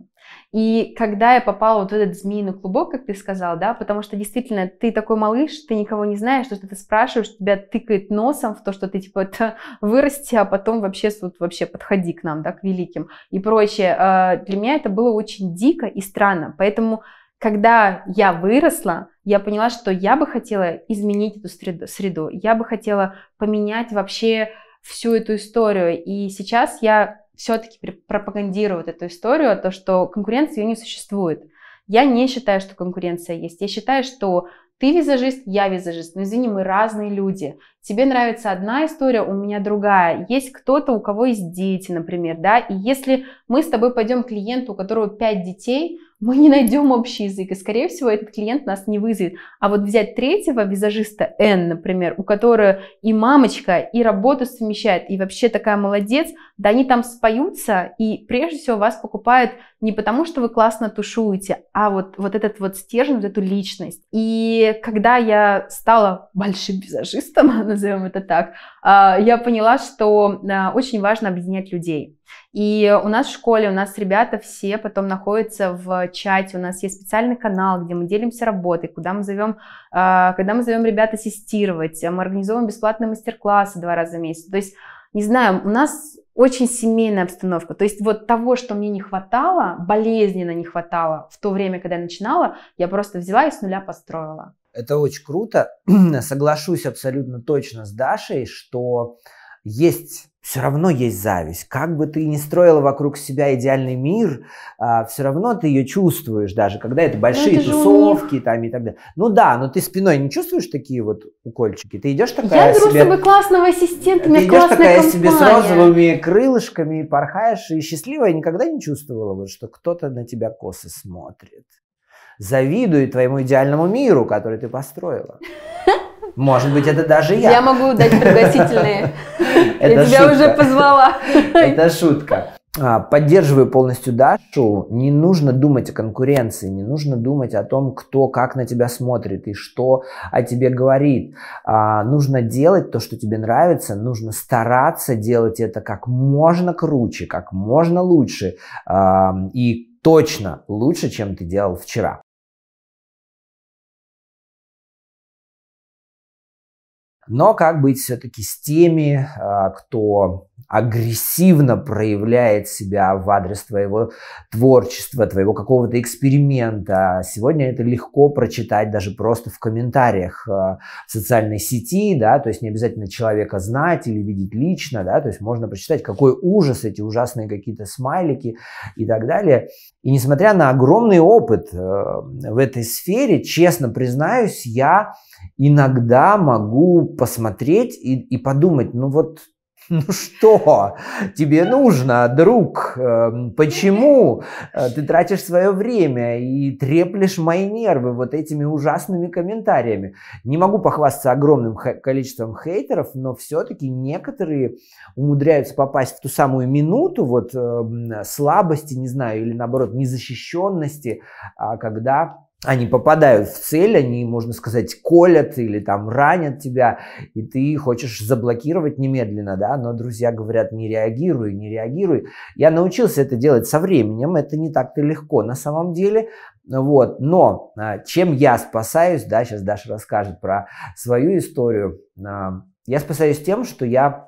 И когда я попала вот в этот змеиный клубок, как ты сказал, да, потому что действительно ты такой малыш, ты никого не знаешь, что ты спрашиваешь, тебя тыкает носом в то, что ты типа <laughs> это вырасти, а потом вообще вот вообще подходи к нам, да, к великим и прочее. А, для меня это было очень дико и странно, поэтому когда я выросла, я поняла, что я бы хотела изменить эту среду, я бы хотела поменять вообще всю эту историю. И сейчас я все-таки пропагандируют эту историю, то, что конкуренции ее не существует. Я не считаю, что конкуренция есть. Я считаю, что ты визажист, я визажист. Но, ну, извини, мы разные люди тебе нравится одна история, у меня другая. Есть кто-то, у кого есть дети, например, да, и если мы с тобой пойдем к клиенту, у которого 5 детей, мы не найдем общий язык, и, скорее всего, этот клиент нас не вызовет. А вот взять третьего визажиста Н, например, у которого и мамочка, и работу совмещает, и вообще такая молодец, да они там споются, и прежде всего вас покупают не потому, что вы классно тушуете, а вот, вот этот вот стержень, вот эту личность. И когда я стала большим визажистом, <laughs> назовем это так, а, я поняла, что а, очень важно объединять людей. И у нас в школе, у нас ребята все потом находятся в чате, у нас есть специальный канал, где мы делимся работой, куда мы зовем, а, когда мы зовем ребят ассистировать, мы организовываем бесплатные мастер-классы два раза в месяц. То есть, не знаю, у нас очень семейная обстановка. То есть вот того, что мне не хватало, болезненно не хватало в то время, когда я начинала, я просто взяла и с нуля построила. Это очень круто. <clears throat> Соглашусь абсолютно точно с Дашей, что есть все равно есть зависть. Как бы ты ни строила вокруг себя идеальный мир, а, все равно ты ее чувствуешь, даже когда это ну, большие это тусовки там и так далее. Ну да, но ты спиной не чувствуешь такие вот укольчики. Ты идешь такая Я беру себе... с собой классного ассистента, ты у меня идешь такая компания. себе с розовыми крылышками, порхаешь и счастливая никогда не чувствовала, вот, что кто-то на тебя косы смотрит завидует твоему идеальному миру, который ты построила. Может быть, это даже я. Я могу дать пригласительные. <laughs> Я тебя уже позвала. <laughs> Это шутка. А, поддерживаю полностью Дашу. Не нужно думать о конкуренции, не нужно думать о том, кто как на тебя смотрит и что о тебе говорит. А, нужно делать то, что тебе нравится, нужно стараться делать это как можно круче, как можно лучше. и точно лучше, чем ты делал вчера. Но как быть все-таки с теми, а, кто агрессивно проявляет себя в адрес твоего творчества, твоего какого-то эксперимента. Сегодня это легко прочитать даже просто в комментариях э, в социальной сети, да, то есть не обязательно человека знать или видеть лично, да, то есть можно прочитать, какой ужас эти ужасные какие-то смайлики и так далее. И несмотря на огромный опыт э, в этой сфере, честно признаюсь, я иногда могу посмотреть и, и подумать, ну вот <laughs> Ну что тебе нужно, друг? Эм, почему э, ты тратишь свое время и треплешь мои нервы вот этими ужасными комментариями? Не могу похвастаться огромным количеством хейтеров, но все-таки некоторые умудряются попасть в ту самую минуту вот эм, слабости, не знаю, или наоборот незащищенности, а, когда они попадают в цель, они, можно сказать, колят или там ранят тебя, и ты хочешь заблокировать немедленно, да, но друзья говорят, не реагируй, не реагируй. Я научился это делать со временем, это не так-то легко на самом деле, вот, но а, чем я спасаюсь, да, сейчас Даша расскажет про свою историю, а, я спасаюсь тем, что я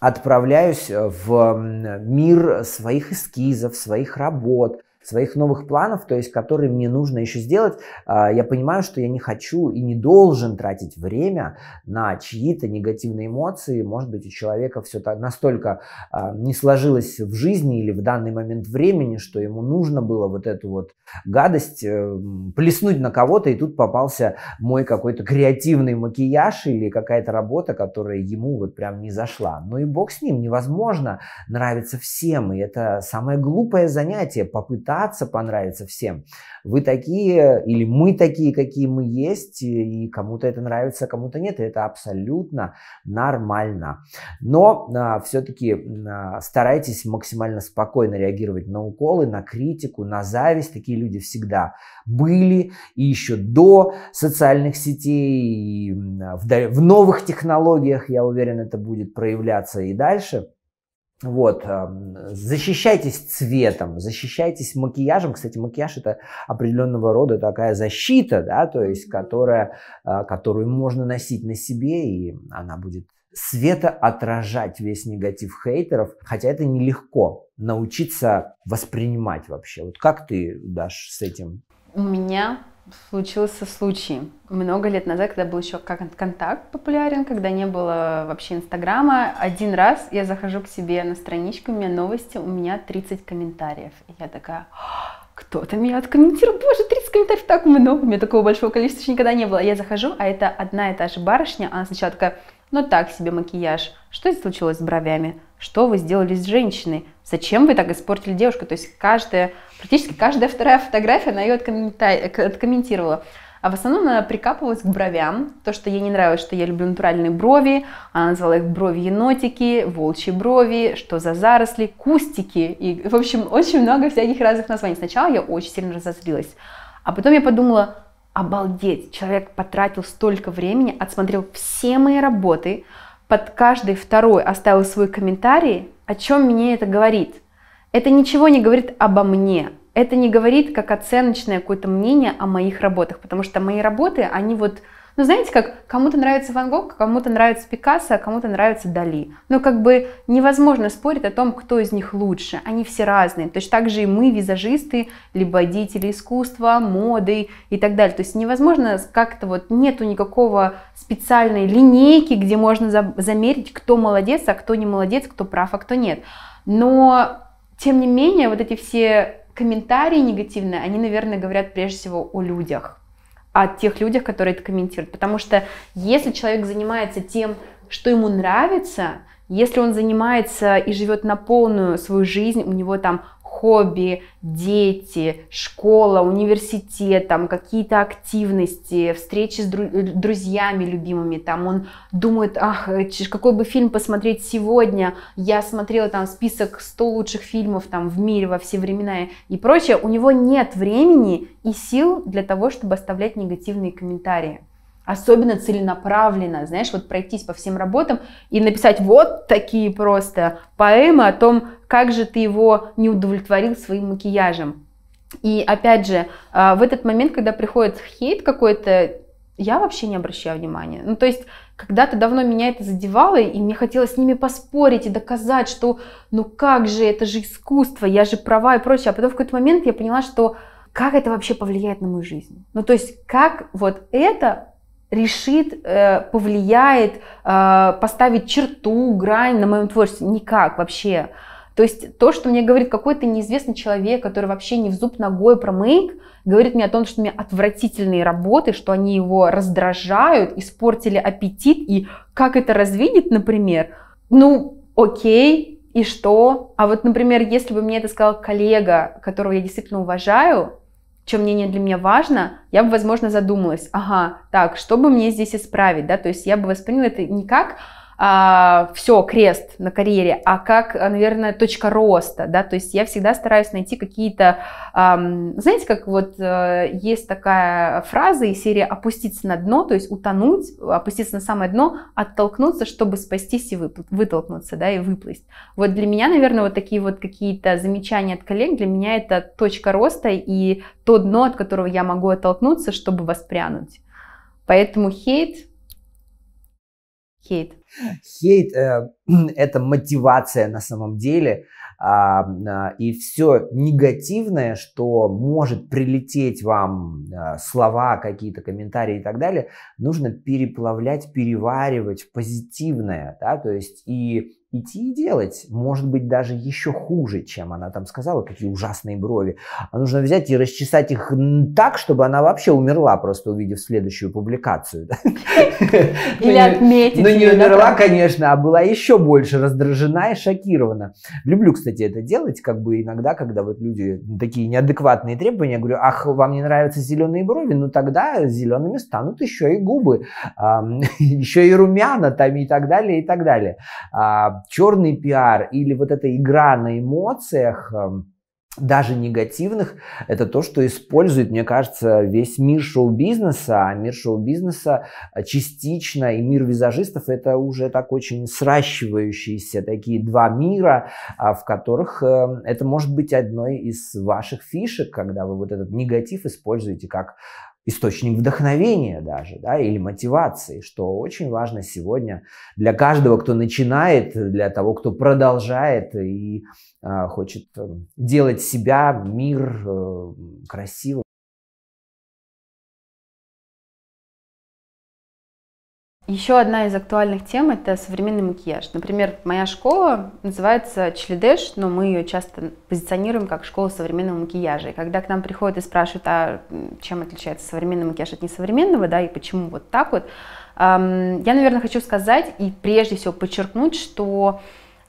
отправляюсь в мир своих эскизов, своих работ, своих новых планов, то есть которые мне нужно еще сделать, а, я понимаю, что я не хочу и не должен тратить время на чьи-то негативные эмоции. Может быть, у человека все так настолько а, не сложилось в жизни или в данный момент времени, что ему нужно было вот эту вот гадость э, плеснуть на кого-то, и тут попался мой какой-то креативный макияж или какая-то работа, которая ему вот прям не зашла. Ну и бог с ним, невозможно нравиться всем, и это самое глупое занятие, попытка пытаться понравиться всем. Вы такие или мы такие, какие мы есть, и кому-то это нравится, а кому-то нет, и это абсолютно нормально. Но а, все-таки а, старайтесь максимально спокойно реагировать на уколы, на критику, на зависть. Такие люди всегда были и еще до социальных сетей, и в, в новых технологиях, я уверен, это будет проявляться и дальше. Вот, защищайтесь цветом, защищайтесь макияжем. Кстати, макияж это определенного рода такая защита, да, то есть, которая, а, которую можно носить на себе, и она будет света отражать весь негатив хейтеров, хотя это нелегко научиться воспринимать вообще. Вот как ты, Даш, с этим? У меня случился случай. Много лет назад, когда был еще как контакт популярен, когда не было вообще Инстаграма, один раз я захожу к себе на страничку, у меня новости, у меня 30 комментариев. И я такая, «А, кто-то меня откомментировал, боже, 30 комментариев так много, у меня такого большого количества еще никогда не было. Я захожу, а это одна и та же барышня, она сначала такая, ну так себе макияж, что здесь случилось с бровями? что вы сделали с женщиной, зачем вы так испортили девушку. То есть каждая, практически каждая вторая фотография, она ее э, откомментировала. А в основном она прикапывалась к бровям, то, что ей не нравилось, что я люблю натуральные брови, а она назвала их брови-енотики, волчьи брови, что за заросли, кустики, и, в общем, очень много всяких разных названий. Сначала я очень сильно разозлилась, а потом я подумала, обалдеть, человек потратил столько времени, отсмотрел все мои работы, под каждый второй оставил свой комментарий, о чем мне это говорит. Это ничего не говорит обо мне, это не говорит как оценочное какое-то мнение о моих работах, потому что мои работы, они вот ну, знаете как, кому-то нравится Ван Гог, кому-то нравится Пикассо, а кому-то нравится Дали. Но как бы невозможно спорить о том, кто из них лучше. Они все разные. Точно так же и мы, визажисты, либо деятели искусства, моды и так далее. То есть невозможно как-то вот, нету никакого специальной линейки, где можно за замерить, кто молодец, а кто не молодец, кто прав, а кто нет. Но, тем не менее, вот эти все комментарии негативные, они, наверное, говорят прежде всего о людях о тех людях, которые это комментируют. Потому что если человек занимается тем, что ему нравится, если он занимается и живет на полную свою жизнь, у него там хобби, дети, школа, университет, там какие-то активности, встречи с друзьями любимыми, там он думает, ах, э, какой бы фильм посмотреть сегодня, я смотрела там список 100 лучших фильмов там в мире во все времена и прочее, у него нет времени и сил для того, чтобы оставлять негативные комментарии особенно целенаправленно, знаешь, вот пройтись по всем работам и написать вот такие просто поэмы о том, как же ты его не удовлетворил своим макияжем. И опять же, а, в этот момент, когда приходит хейт какой-то, я вообще не обращаю внимания. Ну, то есть, когда-то давно меня это задевало, и мне хотелось с ними поспорить и доказать, что ну как же, это же искусство, я же права и прочее. А потом в какой-то момент я поняла, что как это вообще повлияет на мою жизнь? Ну, то есть, как вот это решит, э, повлияет, э, поставит черту, грань на моем творчестве. Никак вообще. То есть то, что мне говорит какой-то неизвестный человек, который вообще не в зуб ногой промык, говорит мне о том, что у меня отвратительные работы, что они его раздражают, испортили аппетит, и как это развидеть, например, ну, окей, и что? А вот, например, если бы мне это сказал коллега, которого я действительно уважаю, что мнение для меня важно, я бы, возможно, задумалась, ага, так, что бы мне здесь исправить, да, то есть я бы восприняла это не как а, все, крест на карьере, а как, э, наверное, точка роста, да, то есть я всегда стараюсь найти какие-то, а, знаете, как вот а, есть такая фраза из серии «опуститься на дно», то есть утонуть, опуститься на самое дно, оттолкнуться, чтобы спастись и вып- вытолкнуться, да, и выплыть. Вот для меня, наверное, вот такие вот какие-то замечания от коллег, для меня это точка роста и то дно, от которого я могу оттолкнуться, чтобы воспрянуть. Поэтому хейт, хейт. Хейт э, <clears throat> это мотивация на самом деле, а, а, и все негативное, что может прилететь вам, э, слова, какие-то комментарии и так далее, нужно переплавлять, переваривать в позитивное, да, то есть и идти и делать. Может быть, даже еще хуже, чем она там сказала, какие ужасные брови. А нужно взять и расчесать их так, чтобы она вообще умерла, просто увидев следующую публикацию. <laughs> Или отметить. Ну, не умерла, конечно, а была еще больше раздражена и шокирована. Люблю, кстати, это делать, как бы иногда, когда вот люди такие неадекватные требования, говорю, ах, вам не нравятся зеленые брови, ну тогда зелеными станут еще и губы, <laughs> еще и румяна там и так далее, и так далее а, черный пиар или вот эта игра на эмоциях, э, даже негативных, это то, что использует, мне кажется, весь мир шоу-бизнеса, а мир шоу-бизнеса э, частично и мир визажистов это уже так очень сращивающиеся такие два мира, а, в которых э, это может быть одной из ваших фишек, когда вы вот этот негатив используете как источник вдохновения даже, да, или мотивации, что очень важно сегодня для каждого, кто начинает, для того, кто продолжает и э, хочет эм, делать себя, мир э, красивым. Еще одна из актуальных тем – это современный макияж. Например, моя школа называется Члидеш, но мы ее часто позиционируем как школу современного макияжа. И когда к нам приходят и спрашивают, а чем отличается современный макияж от несовременного, да, и почему вот так вот, я, наверное, хочу сказать и прежде всего подчеркнуть, что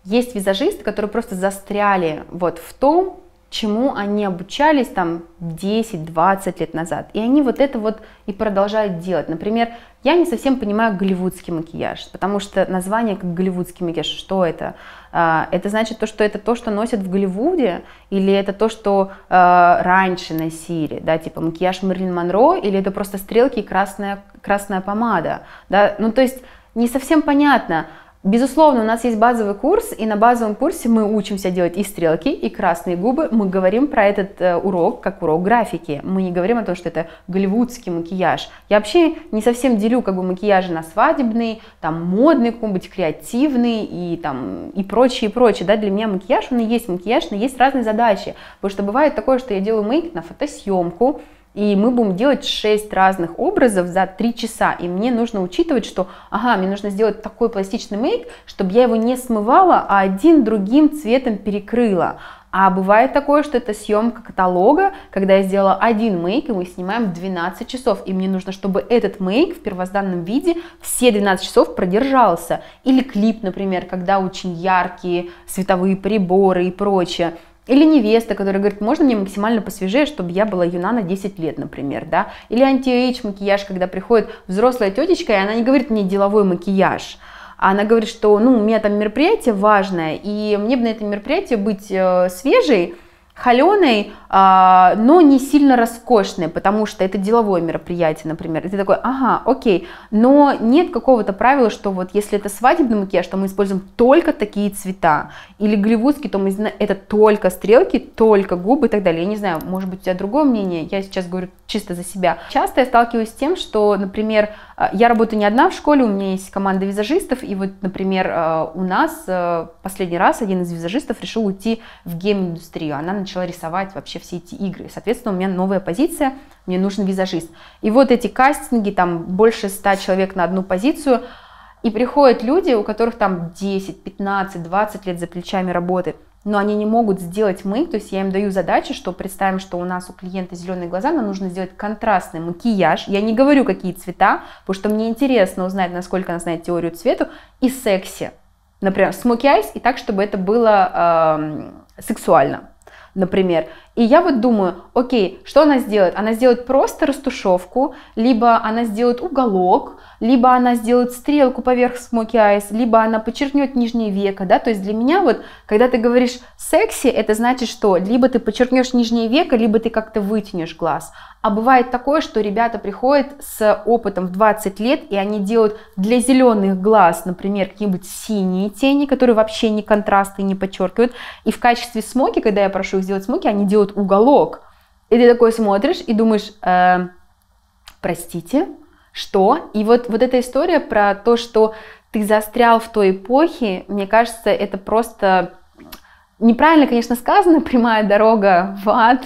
есть визажисты, которые просто застряли вот в том, чему они обучались там 10-20 лет назад. И они вот это вот и продолжают делать. Например, я не совсем понимаю голливудский макияж, потому что название как голливудский макияж, что это? А, это значит то, что это то, что носят в Голливуде, или это то, что а, раньше носили, да, типа макияж Мерлин Монро, или это просто стрелки и красная, красная помада, да, ну то есть не совсем понятно, Безусловно, у нас есть базовый курс, и на базовом курсе мы учимся делать и стрелки, и красные губы. Мы говорим про этот э, урок как урок графики. Мы не говорим о том, что это голливудский макияж. Я вообще не совсем делю как бы макияжи на свадебный, там модный какой-нибудь, креативный и там и прочее, и прочее. Да? Для меня макияж, он и есть макияж, но есть разные задачи. Потому что бывает такое, что я делаю мейк на фотосъемку, и мы будем делать 6 разных образов за 3 часа. И мне нужно учитывать, что, ага, мне нужно сделать такой пластичный мейк, чтобы я его не смывала, а один другим цветом перекрыла. А бывает такое, что это съемка каталога, когда я сделала один мейк, и мы снимаем 12 часов. И мне нужно, чтобы этот мейк в первозданном виде все 12 часов продержался. Или клип, например, когда очень яркие световые приборы и прочее. Или невеста, которая говорит, можно мне максимально посвежее, чтобы я была юна на 10 лет, например, да? Или антиэйдж макияж, когда приходит взрослая тетечка, и она не говорит мне деловой макияж, а она говорит, что ну, у меня там мероприятие важное, и мне бы на этом мероприятии быть э, свежей, холеной, а, но не сильно роскошной, потому что это деловое мероприятие, например. И ты такой, ага, окей, но нет какого-то правила, что вот если это свадебный макияж, то мы используем только такие цвета, или голливудский, то мы знаем это только стрелки, только губы и так далее. Я не знаю, может быть, у тебя другое мнение, я сейчас говорю чисто за себя. Часто я сталкиваюсь с тем, что, например, а, я работаю не одна в школе, у меня есть команда визажистов, и вот, например, а, у нас а, последний раз один из визажистов решил уйти в гейм-индустрию, она начала рисовать вообще все эти игры, соответственно, у меня новая позиция, мне нужен визажист. И вот эти кастинги, там больше ста человек на одну позицию, и приходят люди, у которых там 10, 15, 20 лет за плечами работы – но они не могут сделать мы, то есть я им даю задачи, что представим, что у нас у клиента зеленые глаза, нам нужно сделать контрастный макияж, я не говорю, какие цвета, потому что мне интересно узнать, насколько она знает теорию цвету, и секси, например, смоки айс, и так, чтобы это было э, сексуально, например. И я вот думаю, окей, что она сделает? Она сделает просто растушевку, либо она сделает уголок, либо она сделает стрелку поверх смоки айс, либо она подчеркнет нижнее веко, да, то есть для меня вот, когда ты говоришь секси, это значит, что либо ты подчеркнешь нижнее веко, либо ты как-то вытянешь глаз. А бывает такое, что ребята приходят с опытом в 20 лет, и они делают для зеленых глаз, например, какие-нибудь синие тени, которые вообще не контрасты не подчеркивают. И в качестве смоки, когда я прошу их сделать смоки, они делают тут уголок. И ты такой смотришь и думаешь, э, простите, что? И вот, вот эта история про то, что ты застрял в той эпохе, мне кажется, это просто неправильно, конечно, сказано, <laughs> прямая дорога в ад,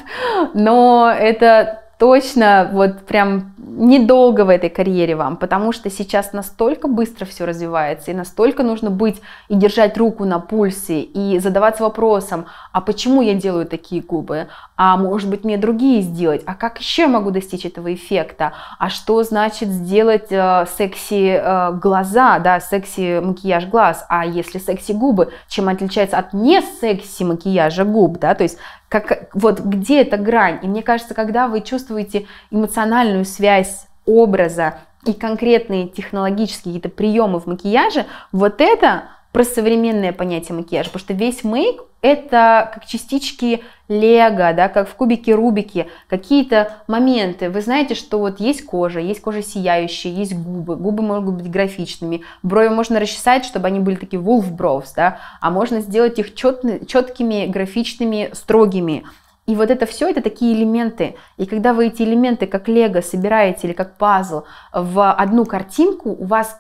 но это точно вот прям недолго в этой карьере вам, потому что сейчас настолько быстро все развивается, и настолько нужно быть и держать руку на пульсе, и задаваться вопросом, а почему я делаю такие губы, а может быть мне другие сделать, а как еще я могу достичь этого эффекта, а что значит сделать э, секси э, глаза, да, секси макияж глаз, а если секси губы, чем отличается от не секси макияжа губ, да, то есть как, вот где эта грань, и мне кажется, когда вы чувствуете эмоциональную связь, связь образа и конкретные технологические какие-то приемы в макияже, вот это про современное понятие макияжа, потому что весь мейк это как частички лего, да, как в кубике рубики, какие-то моменты. Вы знаете, что вот есть кожа, есть кожа сияющая, есть губы, губы могут быть графичными, брови можно расчесать, чтобы они были такие wolf brows, да, а можно сделать их четкими, графичными, строгими. И вот это все, это такие элементы. И когда вы эти элементы как лего собираете или как пазл в одну картинку, у вас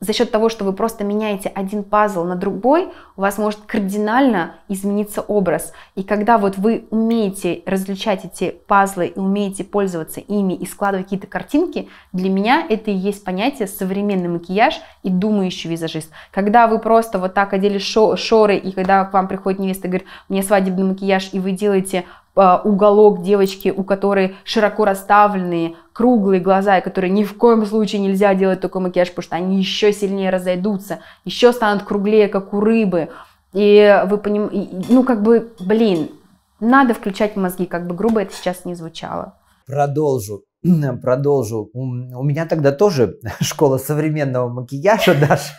за счет того, что вы просто меняете один пазл на другой, у вас может кардинально измениться образ. И когда вот вы умеете различать эти пазлы и умеете пользоваться ими и складывать какие-то картинки, для меня это и есть понятие современный макияж и думающий визажист. Когда вы просто вот так одели шо шоры, и когда к вам приходит невеста и говорит, мне свадебный макияж, и вы делаете а, уголок девочки, у которой широко расставленные круглые глаза, и которые ни в коем случае нельзя делать такой макияж, потому что они еще сильнее разойдутся, еще станут круглее, как у рыбы. И вы понимаете, ну как бы, блин, надо включать мозги, как бы грубо это сейчас не звучало. Продолжу <clears throat> продолжу. У, меня тогда тоже <laughs> школа современного макияжа, <laughs> даже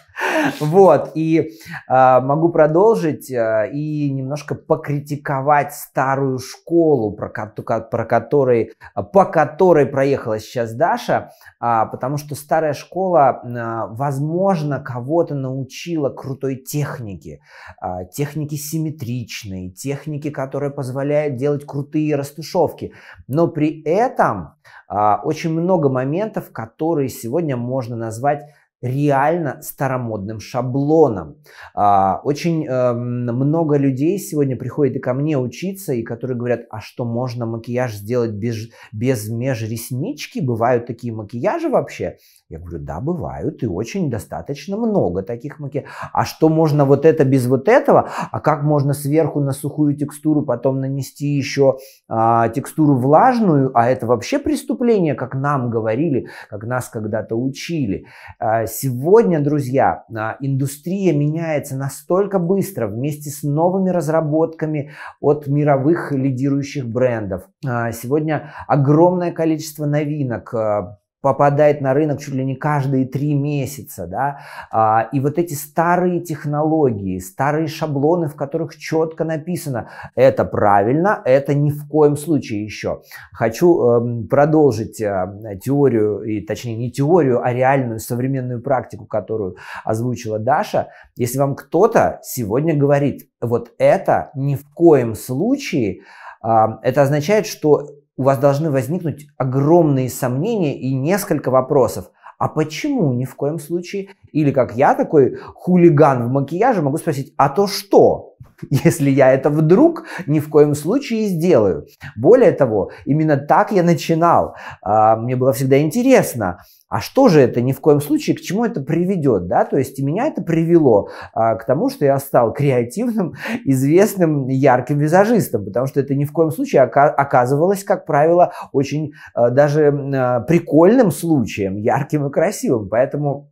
вот, и э, могу продолжить э, и немножко покритиковать старую школу, про, про которой, а, по которой проехала сейчас Даша, э, потому что старая школа, э, возможно, кого-то научила крутой технике, э, технике симметричной, технике, которая позволяет делать крутые растушевки, но при этом э, очень много моментов, которые сегодня можно назвать реально старомодным шаблоном. А, очень эм, много людей сегодня приходят и ко мне учиться, и которые говорят, а что можно макияж сделать без, без межреснички? Бывают такие макияжи вообще? Я говорю, да, бывают, и очень достаточно много таких макияжей. А что можно вот это без вот этого? А как можно сверху на сухую текстуру потом нанести еще а, текстуру влажную? А это вообще преступление, как нам говорили, как нас когда-то учили. А, сегодня, друзья, а, индустрия меняется настолько быстро вместе с новыми разработками от мировых лидирующих брендов. А, сегодня огромное количество новинок а, попадает на рынок чуть ли не каждые три месяца, да, а, и вот эти старые технологии, старые шаблоны, в которых четко написано, это правильно, это ни в коем случае еще. Хочу эм, продолжить э, теорию, и точнее не теорию, а реальную современную практику, которую озвучила Даша. Если вам кто-то сегодня говорит, вот это ни в коем случае, э, это означает, что у вас должны возникнуть огромные сомнения и несколько вопросов. А почему ни в коем случае? Или как я такой хулиган в макияже могу спросить, а то что? <laughs> если я это вдруг ни в коем случае сделаю. Более того, именно так я начинал. А, мне было всегда интересно, а что же это ни в коем случае, к чему это приведет, да, то есть меня это привело а, к тому, что я стал креативным, <laughs> известным, ярким визажистом, потому что это ни в коем случае ока- оказывалось, как правило, очень а, даже а, прикольным случаем, ярким и красивым, поэтому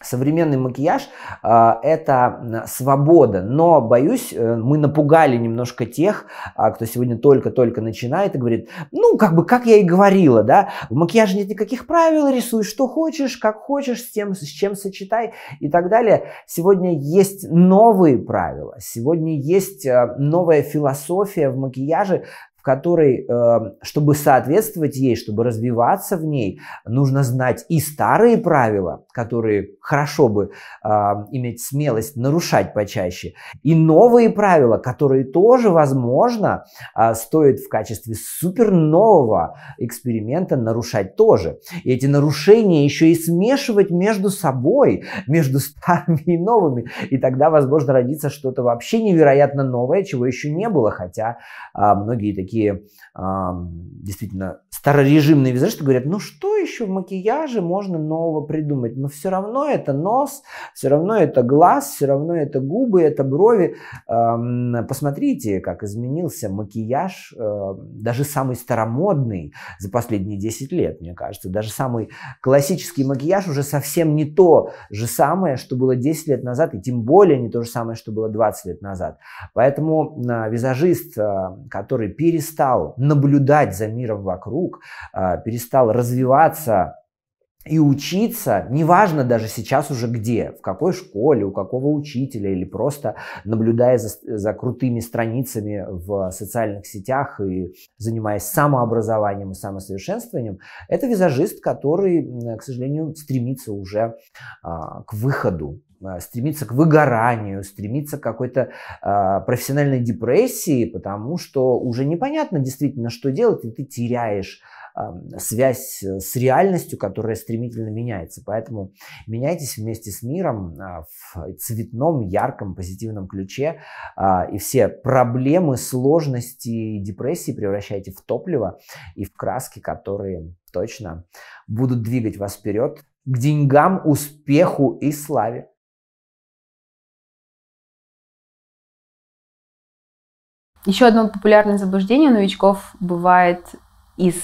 Современный макияж э, – это свобода, но, боюсь, э, мы напугали немножко тех, а, кто сегодня только-только начинает и говорит, ну, как бы, как я и говорила, да, в макияже нет никаких правил, рисуй что хочешь, как хочешь, с, тем, с чем сочетай и так далее. Сегодня есть новые правила, сегодня есть э, новая философия в макияже, в которой, эм, чтобы соответствовать ей, чтобы развиваться в ней, нужно знать и старые правила, которые хорошо бы эм, иметь смелость нарушать почаще, и новые правила, которые тоже, возможно, э, стоит в качестве супер нового эксперимента нарушать тоже. И эти нарушения еще и смешивать между собой, между старыми и новыми, и тогда, возможно, родится что-то вообще невероятно новое, чего еще не было, хотя э, многие такие такие действительно старорежимные визажисты говорят, ну что еще в макияже можно нового придумать? Но ну все равно это нос, все равно это глаз, все равно это губы, это брови. Посмотрите, как изменился макияж, э, даже самый старомодный за последние 10 лет, мне кажется. Даже самый классический макияж уже совсем не то же самое, что было 10 лет назад, и тем более не то же самое, что было 20 лет назад. Поэтому а, визажист, а, который перед перестал наблюдать за миром вокруг, а, перестал развиваться и учиться, неважно даже сейчас уже где, в какой школе, у какого учителя или просто наблюдая за, за крутыми страницами в социальных сетях и занимаясь самообразованием и самосовершенствованием, это визажист, который, к сожалению, стремится уже а, к выходу а, стремиться к выгоранию, стремиться к какой-то э, профессиональной депрессии, потому что уже непонятно действительно, что делать, и ты теряешь э, связь с реальностью, которая стремительно меняется. Поэтому меняйтесь вместе с миром э, в цветном, ярком, позитивном ключе, э, и все проблемы, сложности и депрессии превращайте в топливо и в краски, которые точно будут двигать вас вперед к деньгам, успеху и славе. Еще одно популярное заблуждение новичков бывает из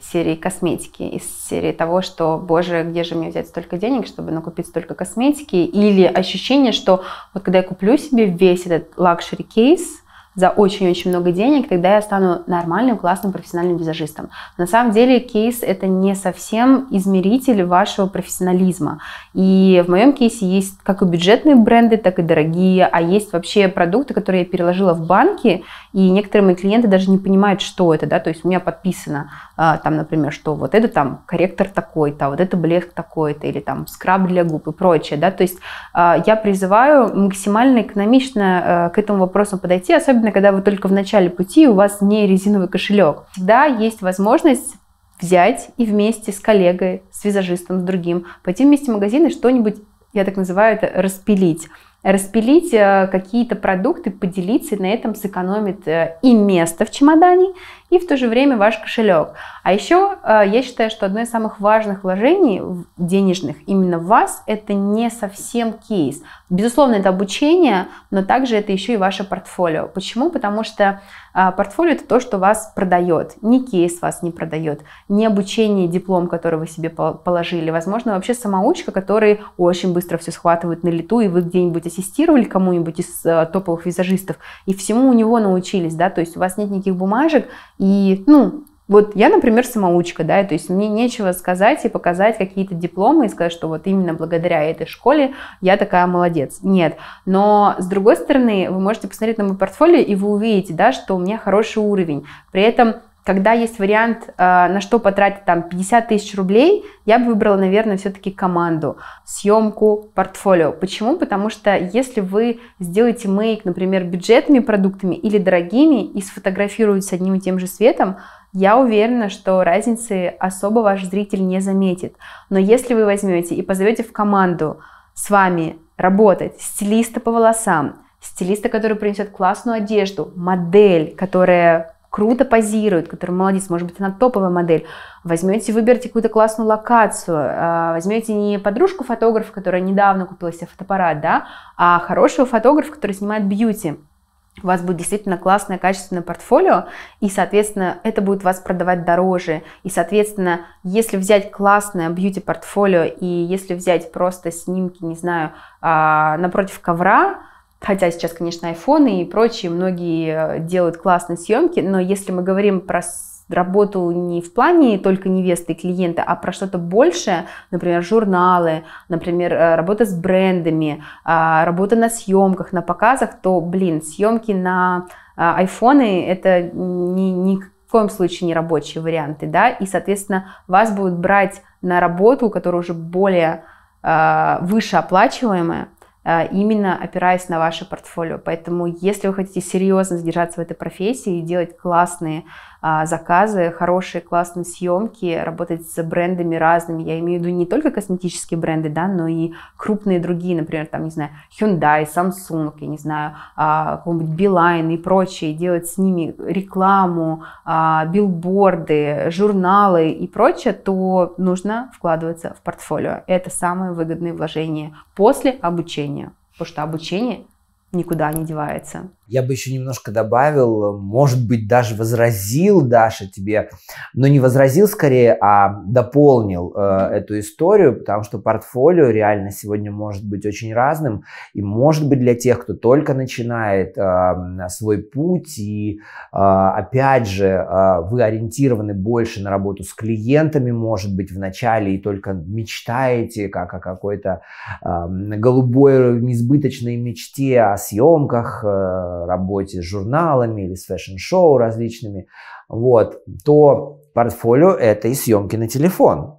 серии косметики, из серии того, что, боже, где же мне взять столько денег, чтобы накупить столько косметики, или ощущение, что вот когда я куплю себе весь этот лакшери кейс за очень-очень много денег, тогда я стану нормальным, классным профессиональным визажистом. На самом деле кейс это не совсем измеритель вашего профессионализма. И в моем кейсе есть как и бюджетные бренды, так и дорогие, а есть вообще продукты, которые я переложила в банки, и некоторые мои клиенты даже не понимают, что это, да, то есть у меня подписано а, там, например, что вот это там корректор такой-то, а вот это блеск такой-то, или там скраб для губ и прочее, да, то есть а, я призываю максимально экономично э, к этому вопросу подойти, особенно когда вы только в начале пути, у вас не резиновый кошелек. Всегда есть возможность взять и вместе с коллегой, с визажистом, с другим, пойти вместе в магазин и что-нибудь, я так называю это, распилить распилить э, какие-то продукты, поделиться, и на этом сэкономит э, и место в чемодане, и в то же время ваш кошелек. А еще э, я считаю, что одно из самых важных вложений денежных именно в вас – это не совсем кейс. Безусловно, это обучение, но также это еще и ваше портфолио. Почему? Потому что э, портфолио – это то, что вас продает. Не кейс вас не продает, не обучение, диплом, который вы себе положили. Возможно, вообще самоучка, который очень быстро все схватывает на лету, и вы где-нибудь ассистировали кому-нибудь из э, топовых визажистов, и всему у него научились, да, то есть у вас нет никаких бумажек, и, ну, вот я, например, самоучка, да, то есть мне нечего сказать и показать какие-то дипломы и сказать, что вот именно благодаря этой школе я такая молодец. Нет. Но, с другой стороны, вы можете посмотреть на мой портфолио, и вы увидите, да, что у меня хороший уровень. При этом когда есть вариант, э, на что потратить там 50 тысяч рублей, я бы выбрала, наверное, все-таки команду, съемку, портфолио. Почему? Потому что если вы сделаете мейк, например, бюджетными продуктами или дорогими и сфотографируете с одним и тем же светом, я уверена, что разницы особо ваш зритель не заметит. Но если вы возьмете и позовете в команду с вами работать стилиста по волосам, стилиста, который принесет классную одежду, модель, которая круто позирует, который молодец, может быть, она топовая модель, возьмете, выберите какую-то классную локацию, а, возьмете не подружку фотографа, которая недавно купила себе фотоаппарат, да, а хорошего фотографа, который снимает бьюти, у вас будет действительно классное, качественное портфолио, и, соответственно, это будет вас продавать дороже. И, соответственно, если взять классное бьюти-портфолио, и если взять просто снимки, не знаю, а, напротив ковра, Хотя сейчас, конечно, айфоны и прочие многие э, делают классные съемки, но если мы говорим про работу не в плане только невесты и клиента, а про что-то большее, например, журналы, например, э, работа с брендами, а, работа на съемках, на показах, то, блин, съемки на э, айфоны это ни, ни в коем случае не рабочие варианты, да, и, соответственно, вас будут брать на работу, которая уже более выше оплачиваемая, а, именно опираясь на ваше портфолио. Поэтому, если вы хотите серьезно задержаться в этой профессии и делать классные а, заказы, хорошие, классные съемки, работать с брендами разными. Я имею в виду не только косметические бренды, да, но и крупные другие, например, там, не знаю, Hyundai, Samsung, я не знаю, а, какой-нибудь Beeline и прочее, делать с ними рекламу, а, билборды, журналы и прочее, то нужно вкладываться в портфолио. Это самое выгодное вложение после обучения, потому что обучение никуда не девается. Я бы еще немножко добавил, может быть, даже возразил, Даша, тебе, но не возразил скорее, а дополнил э, эту историю, потому что портфолио реально сегодня может быть очень разным, и может быть для тех, кто только начинает э, свой путь, и э, опять же, э, вы ориентированы больше на работу с клиентами, может быть, в начале, и только мечтаете, как о какой-то э, голубой э, несбыточной мечте о съемках, э, работе с журналами или с фэшн-шоу различными, вот, то портфолио – это и съемки на телефон.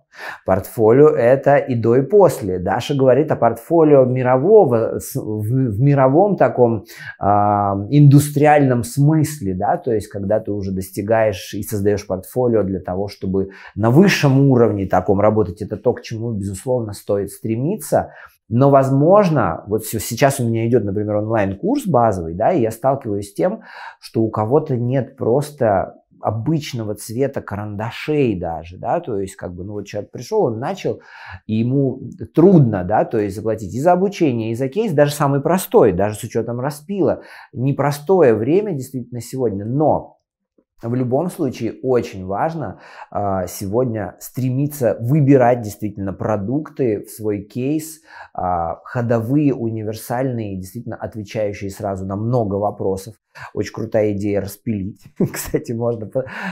Портфолио – это и до, и после. Даша говорит о портфолио мирового, в мировом таком э, индустриальном смысле, да, то есть когда ты уже достигаешь и создаешь портфолио для того, чтобы на высшем уровне таком работать. Это то, к чему, безусловно, стоит стремиться, но, возможно, вот сейчас у меня идет, например, онлайн-курс базовый, да, и я сталкиваюсь с тем, что у кого-то нет просто обычного цвета карандашей даже, да, то есть как бы, ну вот человек пришел, он начал, и ему трудно, да, то есть заплатить и за обучение, и за кейс, даже самый простой, даже с учетом распила. Непростое время действительно сегодня, но в любом случае, очень важно а, сегодня стремиться выбирать действительно продукты в свой кейс, а, ходовые, универсальные, действительно отвечающие сразу на много вопросов. Очень крутая идея распилить. <laughs> Кстати, можно...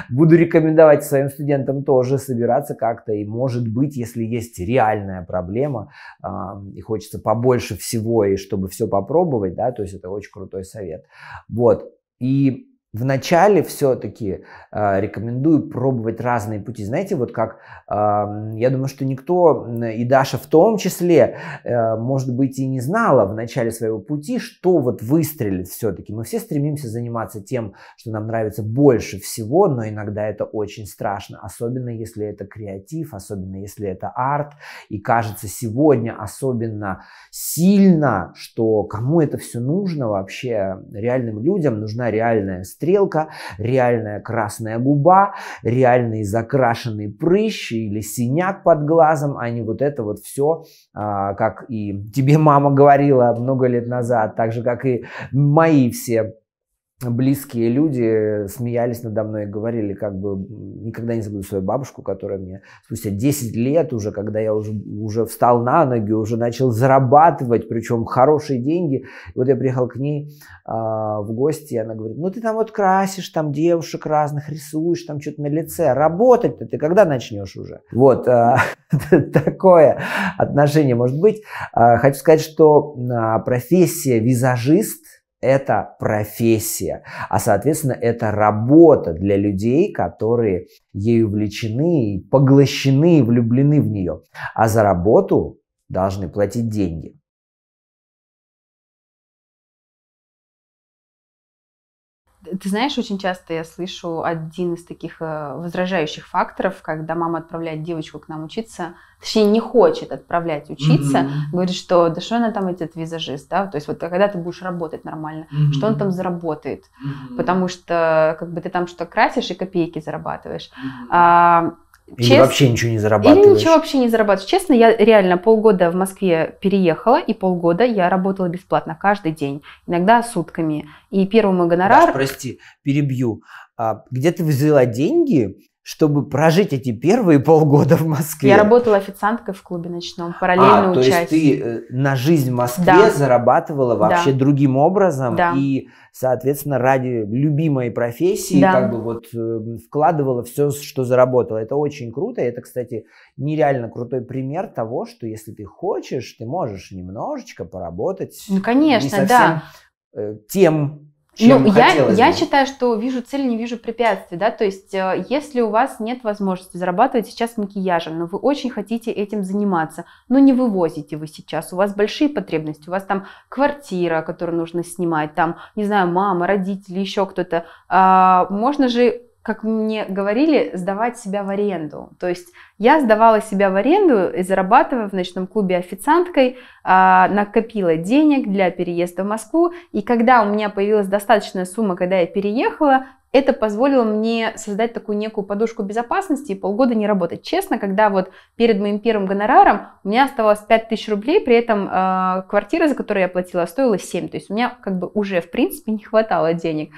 Буду рекомендовать своим студентам тоже собираться как-то. И, может быть, если есть реальная проблема, а, и хочется побольше всего, и чтобы все попробовать, да, то есть это очень крутой совет. Вот. И Вначале все-таки э, а, рекомендую пробовать разные пути. Знаете, вот как, э, я думаю, что никто, и Даша в том числе, э, может быть, и не знала в начале своего пути, что вот выстрелит все-таки. Мы все стремимся заниматься тем, что нам нравится больше всего, но иногда это очень страшно, особенно если это креатив, особенно если это арт. И кажется сегодня особенно сильно, что кому это все нужно вообще, реальным людям нужна реальная стрелка, реальная красная губа, реальный закрашенный прыщ или синяк под глазом, а не вот это вот все, а, как и тебе мама говорила много лет назад, так же, как и мои все близкие люди смеялись надо мной и говорили, как бы никогда не забуду свою бабушку, которая мне спустя 10 лет уже, когда я уже, уже встал на ноги, уже начал зарабатывать, причем хорошие деньги. И вот я приехал к ней а, в гости, и она говорит, ну ты там вот красишь, там девушек разных рисуешь, там что-то на лице, работать-то ты когда начнешь уже? Вот а, <laughs> такое отношение может быть. А, хочу сказать, что а, профессия визажист – это профессия, а, соответственно, это работа для людей, которые ею увлечены, поглощены влюблены в нее. А за работу должны платить деньги. Ты знаешь, очень часто я слышу один из таких э, возражающих факторов, когда мама отправляет девочку к нам учиться, точнее не хочет отправлять учиться, mm-hmm. говорит, что да что она там этот визажист, да, то есть вот когда ты будешь работать нормально, mm-hmm. что он там заработает, mm-hmm. потому что как бы ты там что красишь и копейки зарабатываешь. Mm-hmm. А, Чест... Или вообще ничего не зарабатываешь? Или ничего вообще не зарабатываешь. Честно, я реально полгода в Москве переехала, и полгода я работала бесплатно каждый день, иногда сутками. И первый мой гонорар... Маш, прости, перебью. А где ты взяла деньги чтобы прожить эти первые полгода в Москве. Я работала официанткой в клубе ночном, параллельно а, то учась. есть ты э, на жизнь в Москве да. зарабатывала вообще да. другим образом да. и, соответственно, ради любимой профессии да. как бы вот э, вкладывала все, что заработала. Это очень круто, это, кстати, нереально крутой пример того, что если ты хочешь, ты можешь немножечко поработать. Ну, конечно, не совсем да. Э, тем чем ну, я, бы. я считаю, что вижу цель, не вижу препятствий, да, то есть э, если у вас нет возможности зарабатывать сейчас макияжем, но вы очень хотите этим заниматься, но не вывозите вы сейчас, у вас большие потребности, у вас там квартира, которую нужно снимать, там, не знаю, мама, родители, еще кто-то, а, можно же как мне говорили, сдавать себя в аренду. То есть я сдавала себя в аренду и зарабатывая в ночном клубе официанткой, а, накопила денег для переезда в Москву. И когда у меня появилась достаточная сумма, когда я переехала, это позволило мне создать такую некую подушку безопасности и полгода не работать. Честно, когда вот перед моим первым гонораром у меня оставалось 5000 рублей, при этом э, квартира, за которую я платила, стоила 7. То есть у меня как бы уже в принципе не хватало денег.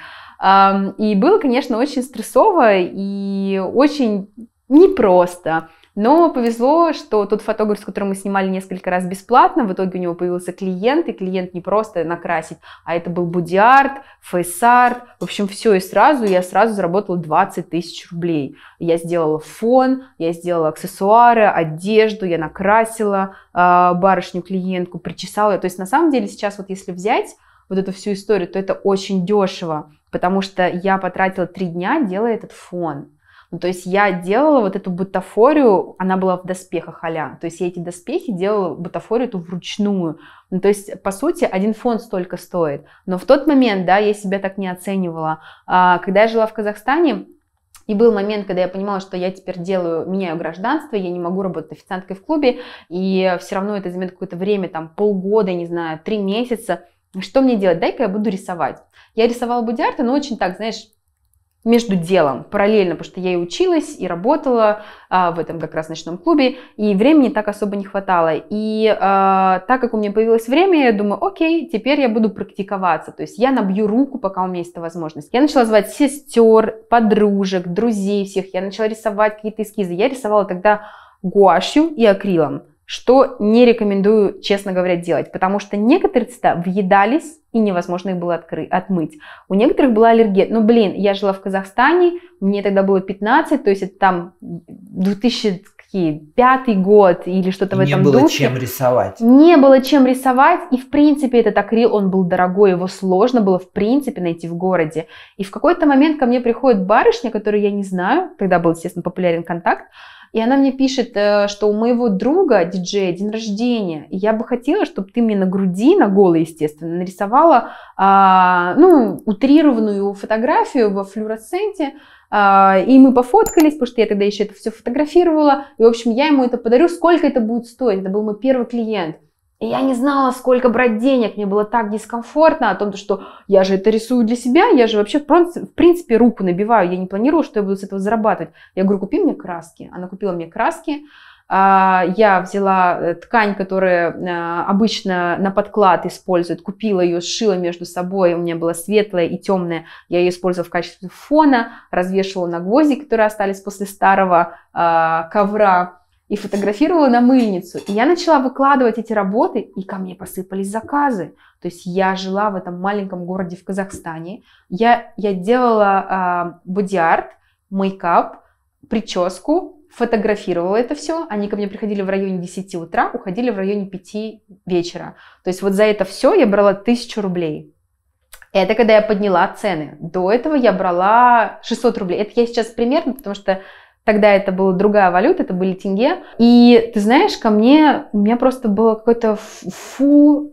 И было, конечно, очень стрессово и очень непросто. Но повезло, что тот фотограф, с которым мы снимали несколько раз бесплатно, в итоге у него появился клиент, и клиент не просто накрасить, а это был бодиарт, фейсарт, в общем, все и сразу, я сразу заработала 20 тысяч рублей. Я сделала фон, я сделала аксессуары, одежду, я накрасила э, барышню-клиентку, причесала. То есть, на самом деле, сейчас вот если взять вот эту всю историю, то это очень дешево, потому что я потратила три дня, делая этот фон. Ну, то есть я делала вот эту бутафорию, она была в доспехах а То есть я эти доспехи делала, бутафорию эту вручную. Ну, то есть, по сути, один фон столько стоит. Но в тот момент, да, я себя так не оценивала. А, когда я жила в Казахстане, и был момент, когда я понимала, что я теперь делаю, меняю гражданство, я не могу работать официанткой в клубе, и все равно это займет какое-то время, там полгода, не знаю, три месяца – что мне делать? Дай-ка я буду рисовать. Я рисовала бодиарты, но очень так, знаешь, между делом, параллельно, потому что я и училась, и работала а, в этом как раз ночном клубе, и времени так особо не хватало. И а, так как у меня появилось время, я думаю, окей, теперь я буду практиковаться, то есть я набью руку, пока у меня есть эта возможность. Я начала звать сестер, подружек, друзей всех, я начала рисовать какие-то эскизы. Я рисовала тогда гуашью и акрилом что не рекомендую, честно говоря, делать, потому что некоторые цвета въедались и невозможно их было откры- отмыть. У некоторых была аллергия. Ну, блин, я жила в Казахстане, мне тогда было 15, то есть это там 2005 год или что-то в этом духе. Не было чем рисовать. Не было чем рисовать, и в принципе этот акрил, он был дорогой, его сложно было в принципе найти в городе. И в какой-то момент ко мне приходит барышня, которую я не знаю, тогда был, естественно, популярен контакт, и она мне пишет, э, что у моего друга, диджея, день рождения. И я бы хотела, чтобы ты мне на груди, на голой, естественно, нарисовала, а, ну, утрированную фотографию во флюоресценте. А, и мы пофоткались, потому что я тогда еще это все фотографировала. И, в общем, я ему это подарю. Сколько это будет стоить? Это был мой первый клиент. И я не знала, сколько брать денег. Мне было так дискомфортно о том, что я же это рисую для себя, я же вообще в принципе руку набиваю. Я не планирую, что я буду с этого зарабатывать. Я говорю, купи мне краски. Она купила мне краски. А, я взяла э, ткань, которая э, обычно на подклад используют, купила ее, сшила между собой, у меня была светлая и темная, я ее использовала в качестве фона, развешивала на гвозди, которые остались после старого а, ковра, и фотографировала на мыльницу. И я начала выкладывать эти работы, и ко мне посыпались заказы. То есть я жила в этом маленьком городе в Казахстане. Я, я делала э, бодиарт, мейкап, прическу, фотографировала это все. Они ко мне приходили в районе 10 утра, уходили в районе 5 вечера. То есть вот за это все я брала 1000 рублей. Это когда я подняла цены. До этого я брала 600 рублей. Это я сейчас примерно, потому что Тогда это была другая валюта, это были тенге. И ты знаешь, ко мне, у меня просто было какое-то фу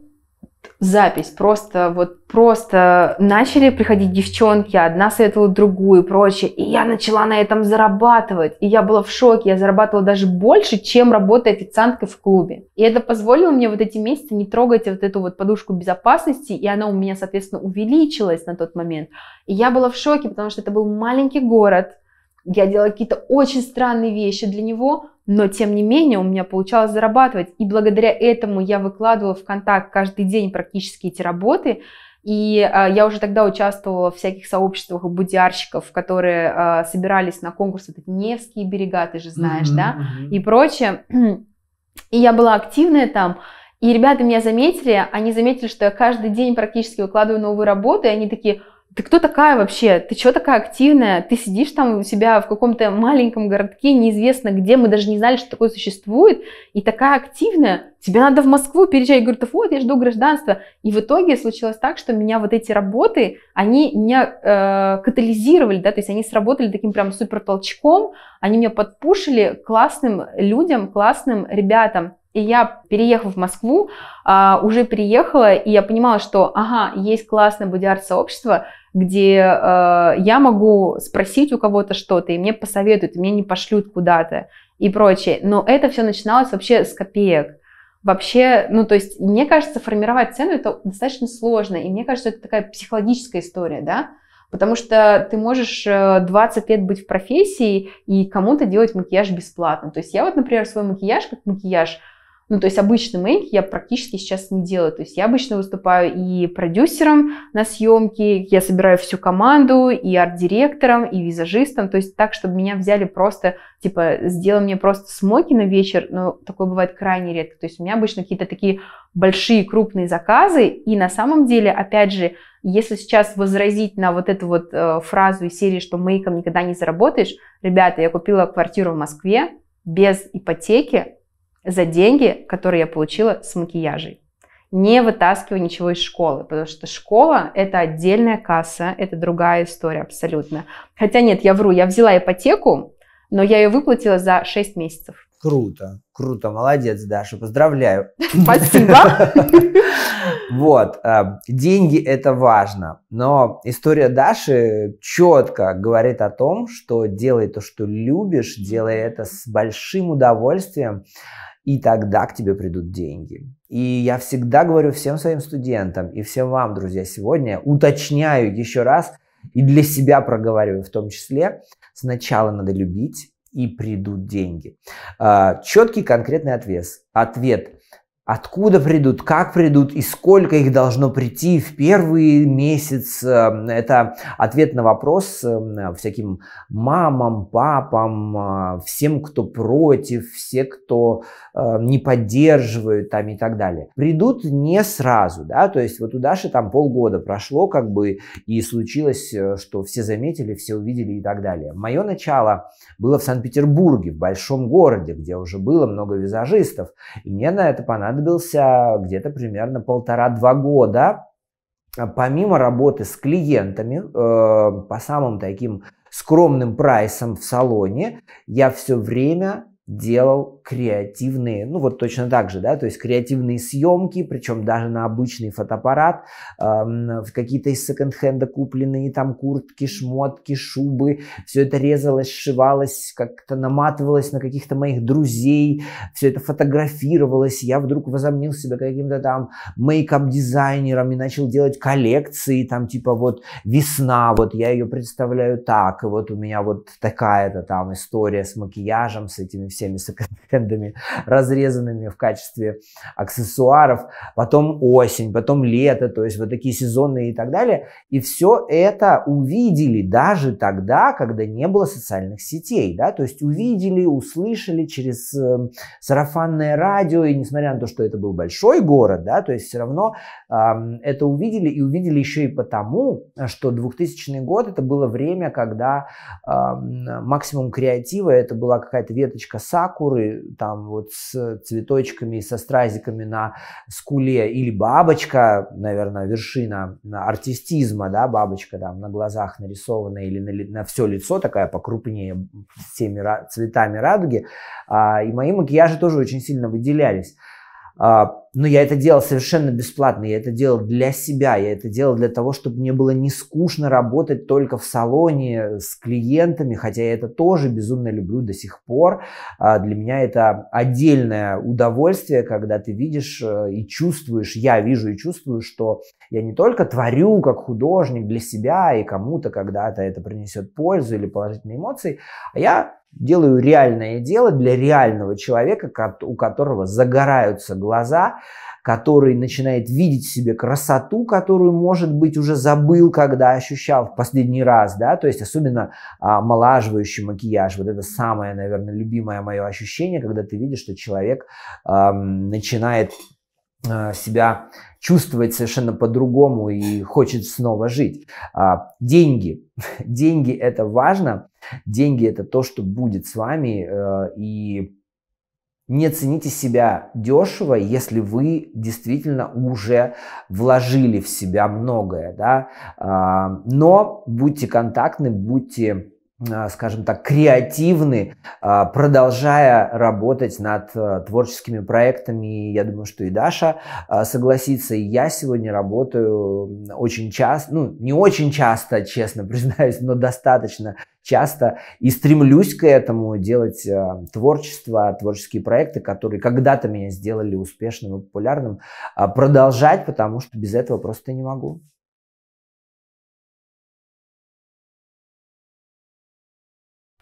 запись, просто вот просто начали приходить девчонки, одна советовала другую и прочее, и я начала на этом зарабатывать, и я была в шоке, я зарабатывала даже больше, чем работая официанткой в клубе. И это позволило мне вот эти месяцы не трогать вот эту вот подушку безопасности, и она у меня, соответственно, увеличилась на тот момент. И я была в шоке, потому что это был маленький город, я делала какие-то очень странные вещи для него, но тем не менее у меня получалось зарабатывать. И благодаря этому я выкладывала в контакт каждый день практически эти работы. И э, я уже тогда участвовала в всяких сообществах будиарщиков, которые э, собирались на конкурсы, вот эти Невские берега, ты же знаешь, mm-hmm, да, mm-hmm. и прочее. <clears throat> И я была активная там. И ребята меня заметили, они заметили, что я каждый день практически выкладываю новые работы, и они такие, ты кто такая вообще? Ты чего такая активная? Ты сидишь там у себя в каком-то маленьком городке, неизвестно где, мы даже не знали, что такое существует, и такая активная. Тебе надо в Москву переезжать. Я говорю, да вот, я жду гражданства. И в итоге случилось так, что меня вот эти работы, они меня э, катализировали, да, то есть они сработали таким прям супер толчком, они меня подпушили классным людям, классным ребятам. И я, переехав в Москву, а, уже переехала, и я понимала, что, ага, есть классное бодиарт-сообщество, где э, я могу спросить у кого-то что-то, и мне посоветуют, и мне не пошлют куда-то и прочее. Но это все начиналось вообще с копеек. Вообще, ну то есть, мне кажется, формировать цену это достаточно сложно, и мне кажется, это такая психологическая история, да, Потому что ты можешь 20 э, лет быть в профессии и кому-то делать макияж бесплатно. То есть я вот, например, свой макияж, как макияж, ну, то есть обычный мейк я практически сейчас не делаю. То есть я обычно выступаю и продюсером на съемке, я собираю всю команду, и арт-директором, и визажистом. То есть так, чтобы меня взяли просто, типа, сделай мне просто смоки на вечер, но такое бывает крайне редко. То есть у меня обычно какие-то такие большие крупные заказы. И на самом деле, опять же, если сейчас возразить на вот эту вот э, фразу из серии, что мейком никогда не заработаешь, ребята, я купила квартиру в Москве без ипотеки за деньги, которые я получила с макияжей. Не вытаскиваю ничего из школы, потому что школа – это отдельная касса, это другая история абсолютно. Хотя нет, я вру, я взяла ипотеку, но я ее выплатила за 6 месяцев. Круто, круто, молодец, Даша, поздравляю. Спасибо. <laughs> Вот, э, деньги это важно, но история Даши четко говорит о том, что делай то, что любишь, делай это с большим удовольствием, и тогда к тебе придут деньги. И я всегда говорю всем своим студентам и всем вам, друзья, сегодня уточняю еще раз и для себя проговариваю в том числе, сначала надо любить, и придут деньги. А, четкий конкретный ответ. Ответ Откуда придут, как придут и сколько их должно прийти в первый месяц? Эм, это ответ на вопрос эм, всяким мамам, папам, э, всем, кто против, все, кто э, не поддерживают там и так далее. Придут не сразу, да, то есть вот у Даши там полгода прошло как бы и случилось, э, что все заметили, все увидели и так далее. Мое начало было в Санкт-Петербурге, в большом городе, где уже было много визажистов, и мне на это понадобилось понадобился где-то примерно полтора-два года, а помимо работы с клиентами э, по самым таким скромным прайсам в салоне, я все время делал креативные, ну вот точно так же, да, то есть креативные съемки, причем даже на обычный фотоаппарат, э, какие-то из секонд-хенда купленные там куртки, шмотки, шубы, все это резалось, сшивалось, как-то наматывалось на каких-то моих друзей, все это фотографировалось, я вдруг возомнил себя каким-то там мейкап-дизайнером и начал делать коллекции, там типа вот весна, вот я ее представляю так, и вот у меня вот такая-то там история с макияжем, с этими всеми секонд хендами разрезанными в качестве аксессуаров. Потом осень, потом лето, то есть вот такие сезонные и так далее. И все это увидели даже тогда, когда не было социальных сетей. Да? То есть увидели, услышали через э, сарафанное радио. И несмотря на то, что это был большой город, да, то есть все равно э, это увидели. И увидели еще и потому, что 2000 год это было время, когда э, максимум креатива это была какая-то веточка сакуры, там вот с цветочками, со стразиками на скуле, или бабочка, наверное, вершина артистизма, да, бабочка там на глазах нарисована или на, на все лицо такая покрупнее всеми цветами радуги. А, и мои макияжи тоже очень сильно выделялись. А, Но ну, я это делал совершенно бесплатно, я это делал для себя, я это делал для того, чтобы мне было не скучно работать только в салоне с клиентами, хотя я это тоже безумно люблю до сих пор. А, для меня это отдельное удовольствие, когда ты видишь э, и чувствуешь, я вижу и чувствую, что я не только творю как художник для себя и кому-то когда-то это принесет пользу или положительные эмоции, а я делаю реальное дело для реального человека, у которого загораются глаза, который начинает видеть в себе красоту, которую, может быть, уже забыл, когда ощущал в последний раз, да, то есть особенно а, макияж, вот это самое, наверное, любимое мое ощущение, когда ты видишь, что человек а, начинает а, себя чувствовать совершенно по-другому и хочет снова жить. А, деньги. <laughs> Деньги – это важно. Деньги – это то, что будет с вами, э, и не цените себя дешево, если вы действительно уже вложили в себя многое, да, а, но будьте контактны, будьте а, скажем так, креативны, а, продолжая работать над э, творческими проектами. Я думаю, что и Даша а, согласится, я сегодня работаю очень часто, ну, не очень часто, честно <laughs> признаюсь, но достаточно часто и стремлюсь к этому делать э, творчество, творческие проекты, которые когда-то меня сделали успешным и популярным, продолжать, потому что без этого просто не могу.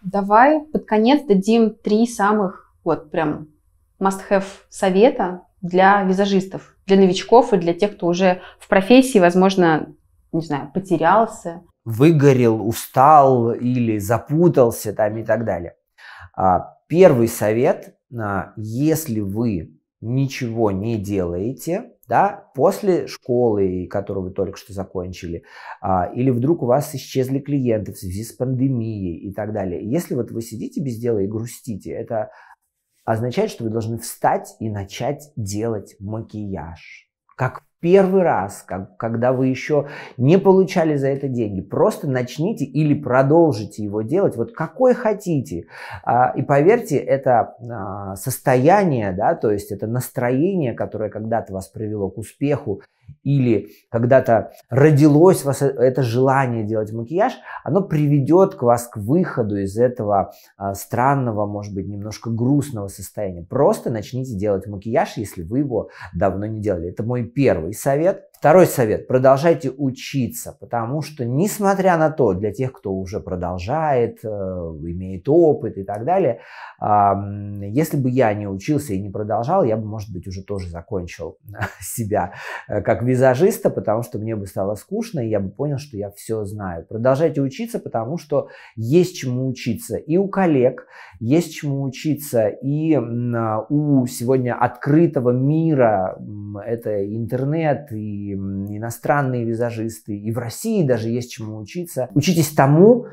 Давай под конец дадим три самых, вот прям must-have совета для визажистов, для новичков и для тех, кто уже в профессии, возможно, не знаю, потерялся. Выгорел, устал или запутался там и так далее. А, первый совет, а, если вы ничего не делаете, да, после школы, которую вы только что закончили, а, или вдруг у вас исчезли клиенты в связи с пандемией и так далее. Если вот вы сидите без дела и грустите, это означает, что вы должны встать и начать делать макияж. Как первый раз, как, когда вы еще не получали за это деньги, просто начните или продолжите его делать, вот какой хотите. А, и поверьте, это а, состояние, да, то есть это настроение, которое когда-то вас привело к успеху, или когда-то родилось у вас э, это желание делать макияж, оно приведет к вас к выходу из этого а, странного, может быть, немножко грустного состояния. Просто начните делать макияж, если вы его давно не делали. Это мой первый совет. Второй совет. Продолжайте учиться, потому что, несмотря на то, для тех, кто уже продолжает, э, имеет опыт и так далее, если бы я не учился и не продолжал, я бы, может быть, уже тоже закончил <laughs> себя э, как визажиста, потому что мне бы стало скучно, и я бы понял, что я все знаю. Продолжайте учиться, потому что есть чему учиться и у коллег, есть чему учиться и а, у сегодня открытого мира, это интернет и иностранные визажисты, и в России даже есть чему учиться. Учитесь тому,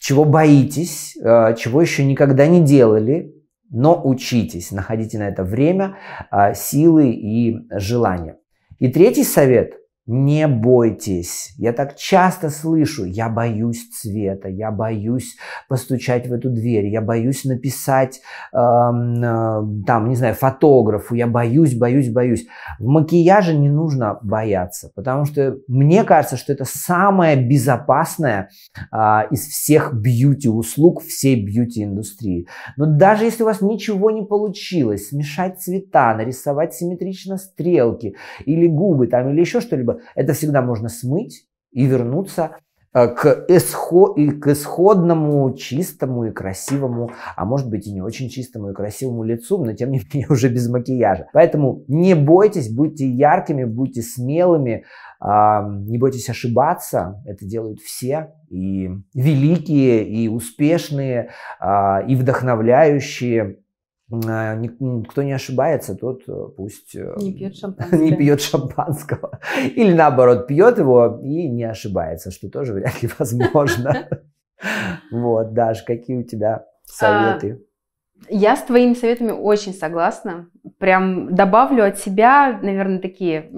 чего боитесь, э, чего еще никогда не делали, но учитесь, находите на это время, э, силы и желания И третий совет – не бойтесь. Я так часто слышу, я боюсь цвета, я боюсь постучать в эту дверь, я боюсь написать, э, э, там, не знаю, фотографу, я боюсь, боюсь, боюсь. В макияже не нужно бояться, потому что мне кажется, что это самое безопасное э, из всех бьюти-услуг всей бьюти-индустрии. Но даже если у вас ничего не получилось, смешать цвета, нарисовать симметрично стрелки или губы там, или еще что-либо, это всегда можно смыть и вернуться э, к, эсхо, и к исходному, чистому и красивому, а может быть и не очень чистому и красивому лицу, но тем не менее <laughs> уже без макияжа. Поэтому не бойтесь, будьте яркими, будьте смелыми, а, не бойтесь ошибаться, это делают все, и великие, и успешные, а, и вдохновляющие, Э, ну, кто не ошибается, тот э, пусть э, не пьет, <laughs> не пьет шампанского. Или наоборот, пьет его и не ошибается, что тоже вряд ли <laughs> возможно. <laughs> Вот, Даш, какие у тебя а, советы? Я с твоими советами очень согласна. Прям добавлю от себя, наверное, такие,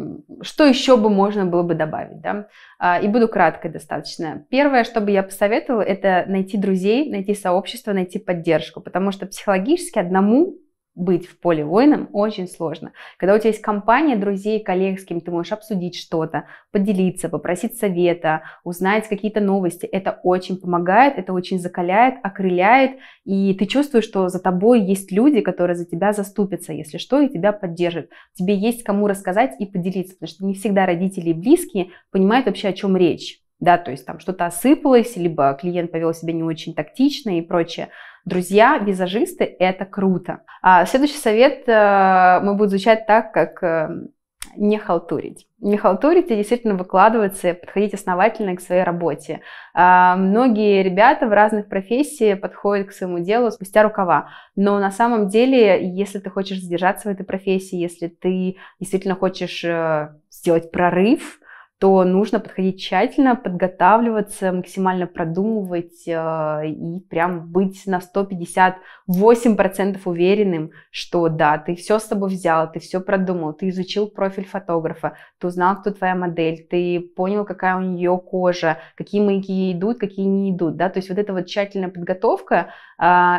что еще бы можно было бы добавить, да? А, и буду краткой достаточно. Первое, что бы я посоветовала, это найти друзей, найти сообщество, найти поддержку, потому что психологически одному быть в поле воином очень сложно. Когда у тебя есть компания друзей, коллег, с кем ты можешь обсудить что-то, поделиться, попросить совета, узнать какие-то новости, это очень помогает, это очень закаляет, окрыляет, и ты чувствуешь, что за тобой есть люди, которые за тебя заступятся, если что, и тебя поддержат. Тебе есть кому рассказать и поделиться, потому что не всегда родители и близкие понимают вообще, о чем речь. Да, то есть там что-то осыпалось, либо клиент повел себя не очень тактично и прочее. Друзья, визажисты – это круто. А следующий совет э, мы будем звучать так, как э, не халтурить. Не халтурить и действительно выкладываться, подходить основательно к своей работе. А, многие ребята в разных профессиях подходят к своему делу спустя рукава. Но на самом деле, если ты хочешь задержаться в этой профессии, если ты действительно хочешь э, сделать прорыв, то нужно подходить тщательно, подготавливаться, максимально продумывать э, и прям быть на 158% уверенным, что да, ты все с собой взял, ты все продумал, ты изучил профиль фотографа, ты узнал, кто твоя модель, ты понял, какая у нее кожа, какие маяки ей идут, какие не идут, да, то есть вот эта вот тщательная подготовка, э,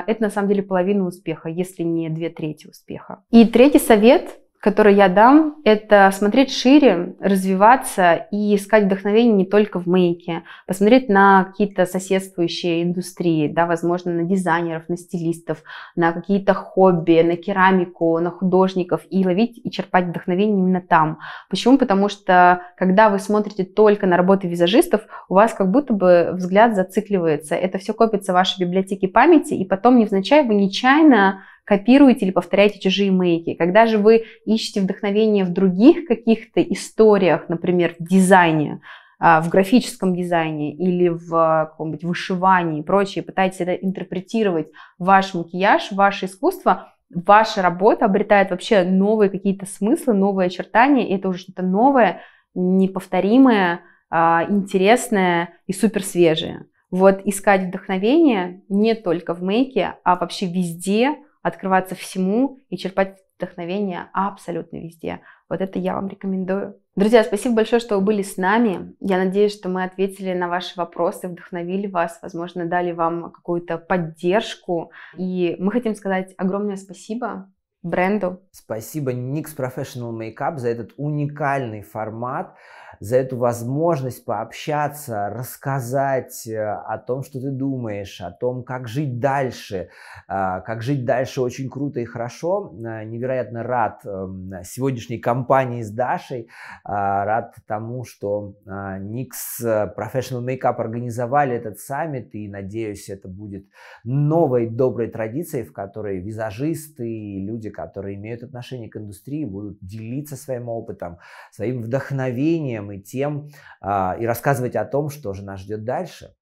это на самом деле половина успеха, если не две трети успеха. И третий совет – который я дам, это смотреть шире, развиваться и искать вдохновение не только в мейке, посмотреть на какие-то соседствующие индустрии, да, возможно, на дизайнеров, на стилистов, на какие-то хобби, на керамику, на художников и ловить и черпать вдохновение именно там. Почему? Потому что когда вы смотрите только на работы визажистов, у вас как будто бы взгляд зацикливается, это все копится в вашей библиотеке памяти, и потом невзначай вы нечаянно копируете или повторяете чужие мейки. Когда же вы ищете вдохновение в других каких-то историях, например, в дизайне, а, в графическом дизайне или в каком-нибудь вышивании и прочее, пытаетесь это интерпретировать, ваш макияж, ваше искусство, ваша работа обретает вообще новые какие-то смыслы, новые очертания, и это уже что-то новое, неповторимое, а, интересное и супер свежее. Вот искать вдохновение не только в мейке, а вообще везде, открываться всему и черпать вдохновение абсолютно везде. Вот это я вам рекомендую. Друзья, спасибо большое, что вы были с нами. Я надеюсь, что мы ответили на ваши вопросы, вдохновили вас, возможно, дали вам какую-то поддержку. И мы хотим сказать огромное спасибо бренду. Спасибо Nix Professional Makeup за этот уникальный формат за эту возможность пообщаться, рассказать э, о том, что ты думаешь, о том, как жить дальше. А, как жить дальше очень круто и хорошо. Э, невероятно рад эм, сегодняшней компании с Дашей, а, рад тому, что а, Никс э, Professional Makeup организовали этот саммит, и надеюсь, это будет новой доброй традицией, в которой визажисты и люди, которые имеют отношение к индустрии, будут делиться своим опытом, своим вдохновением, и тем, а, и рассказывать о том, что же нас ждет дальше.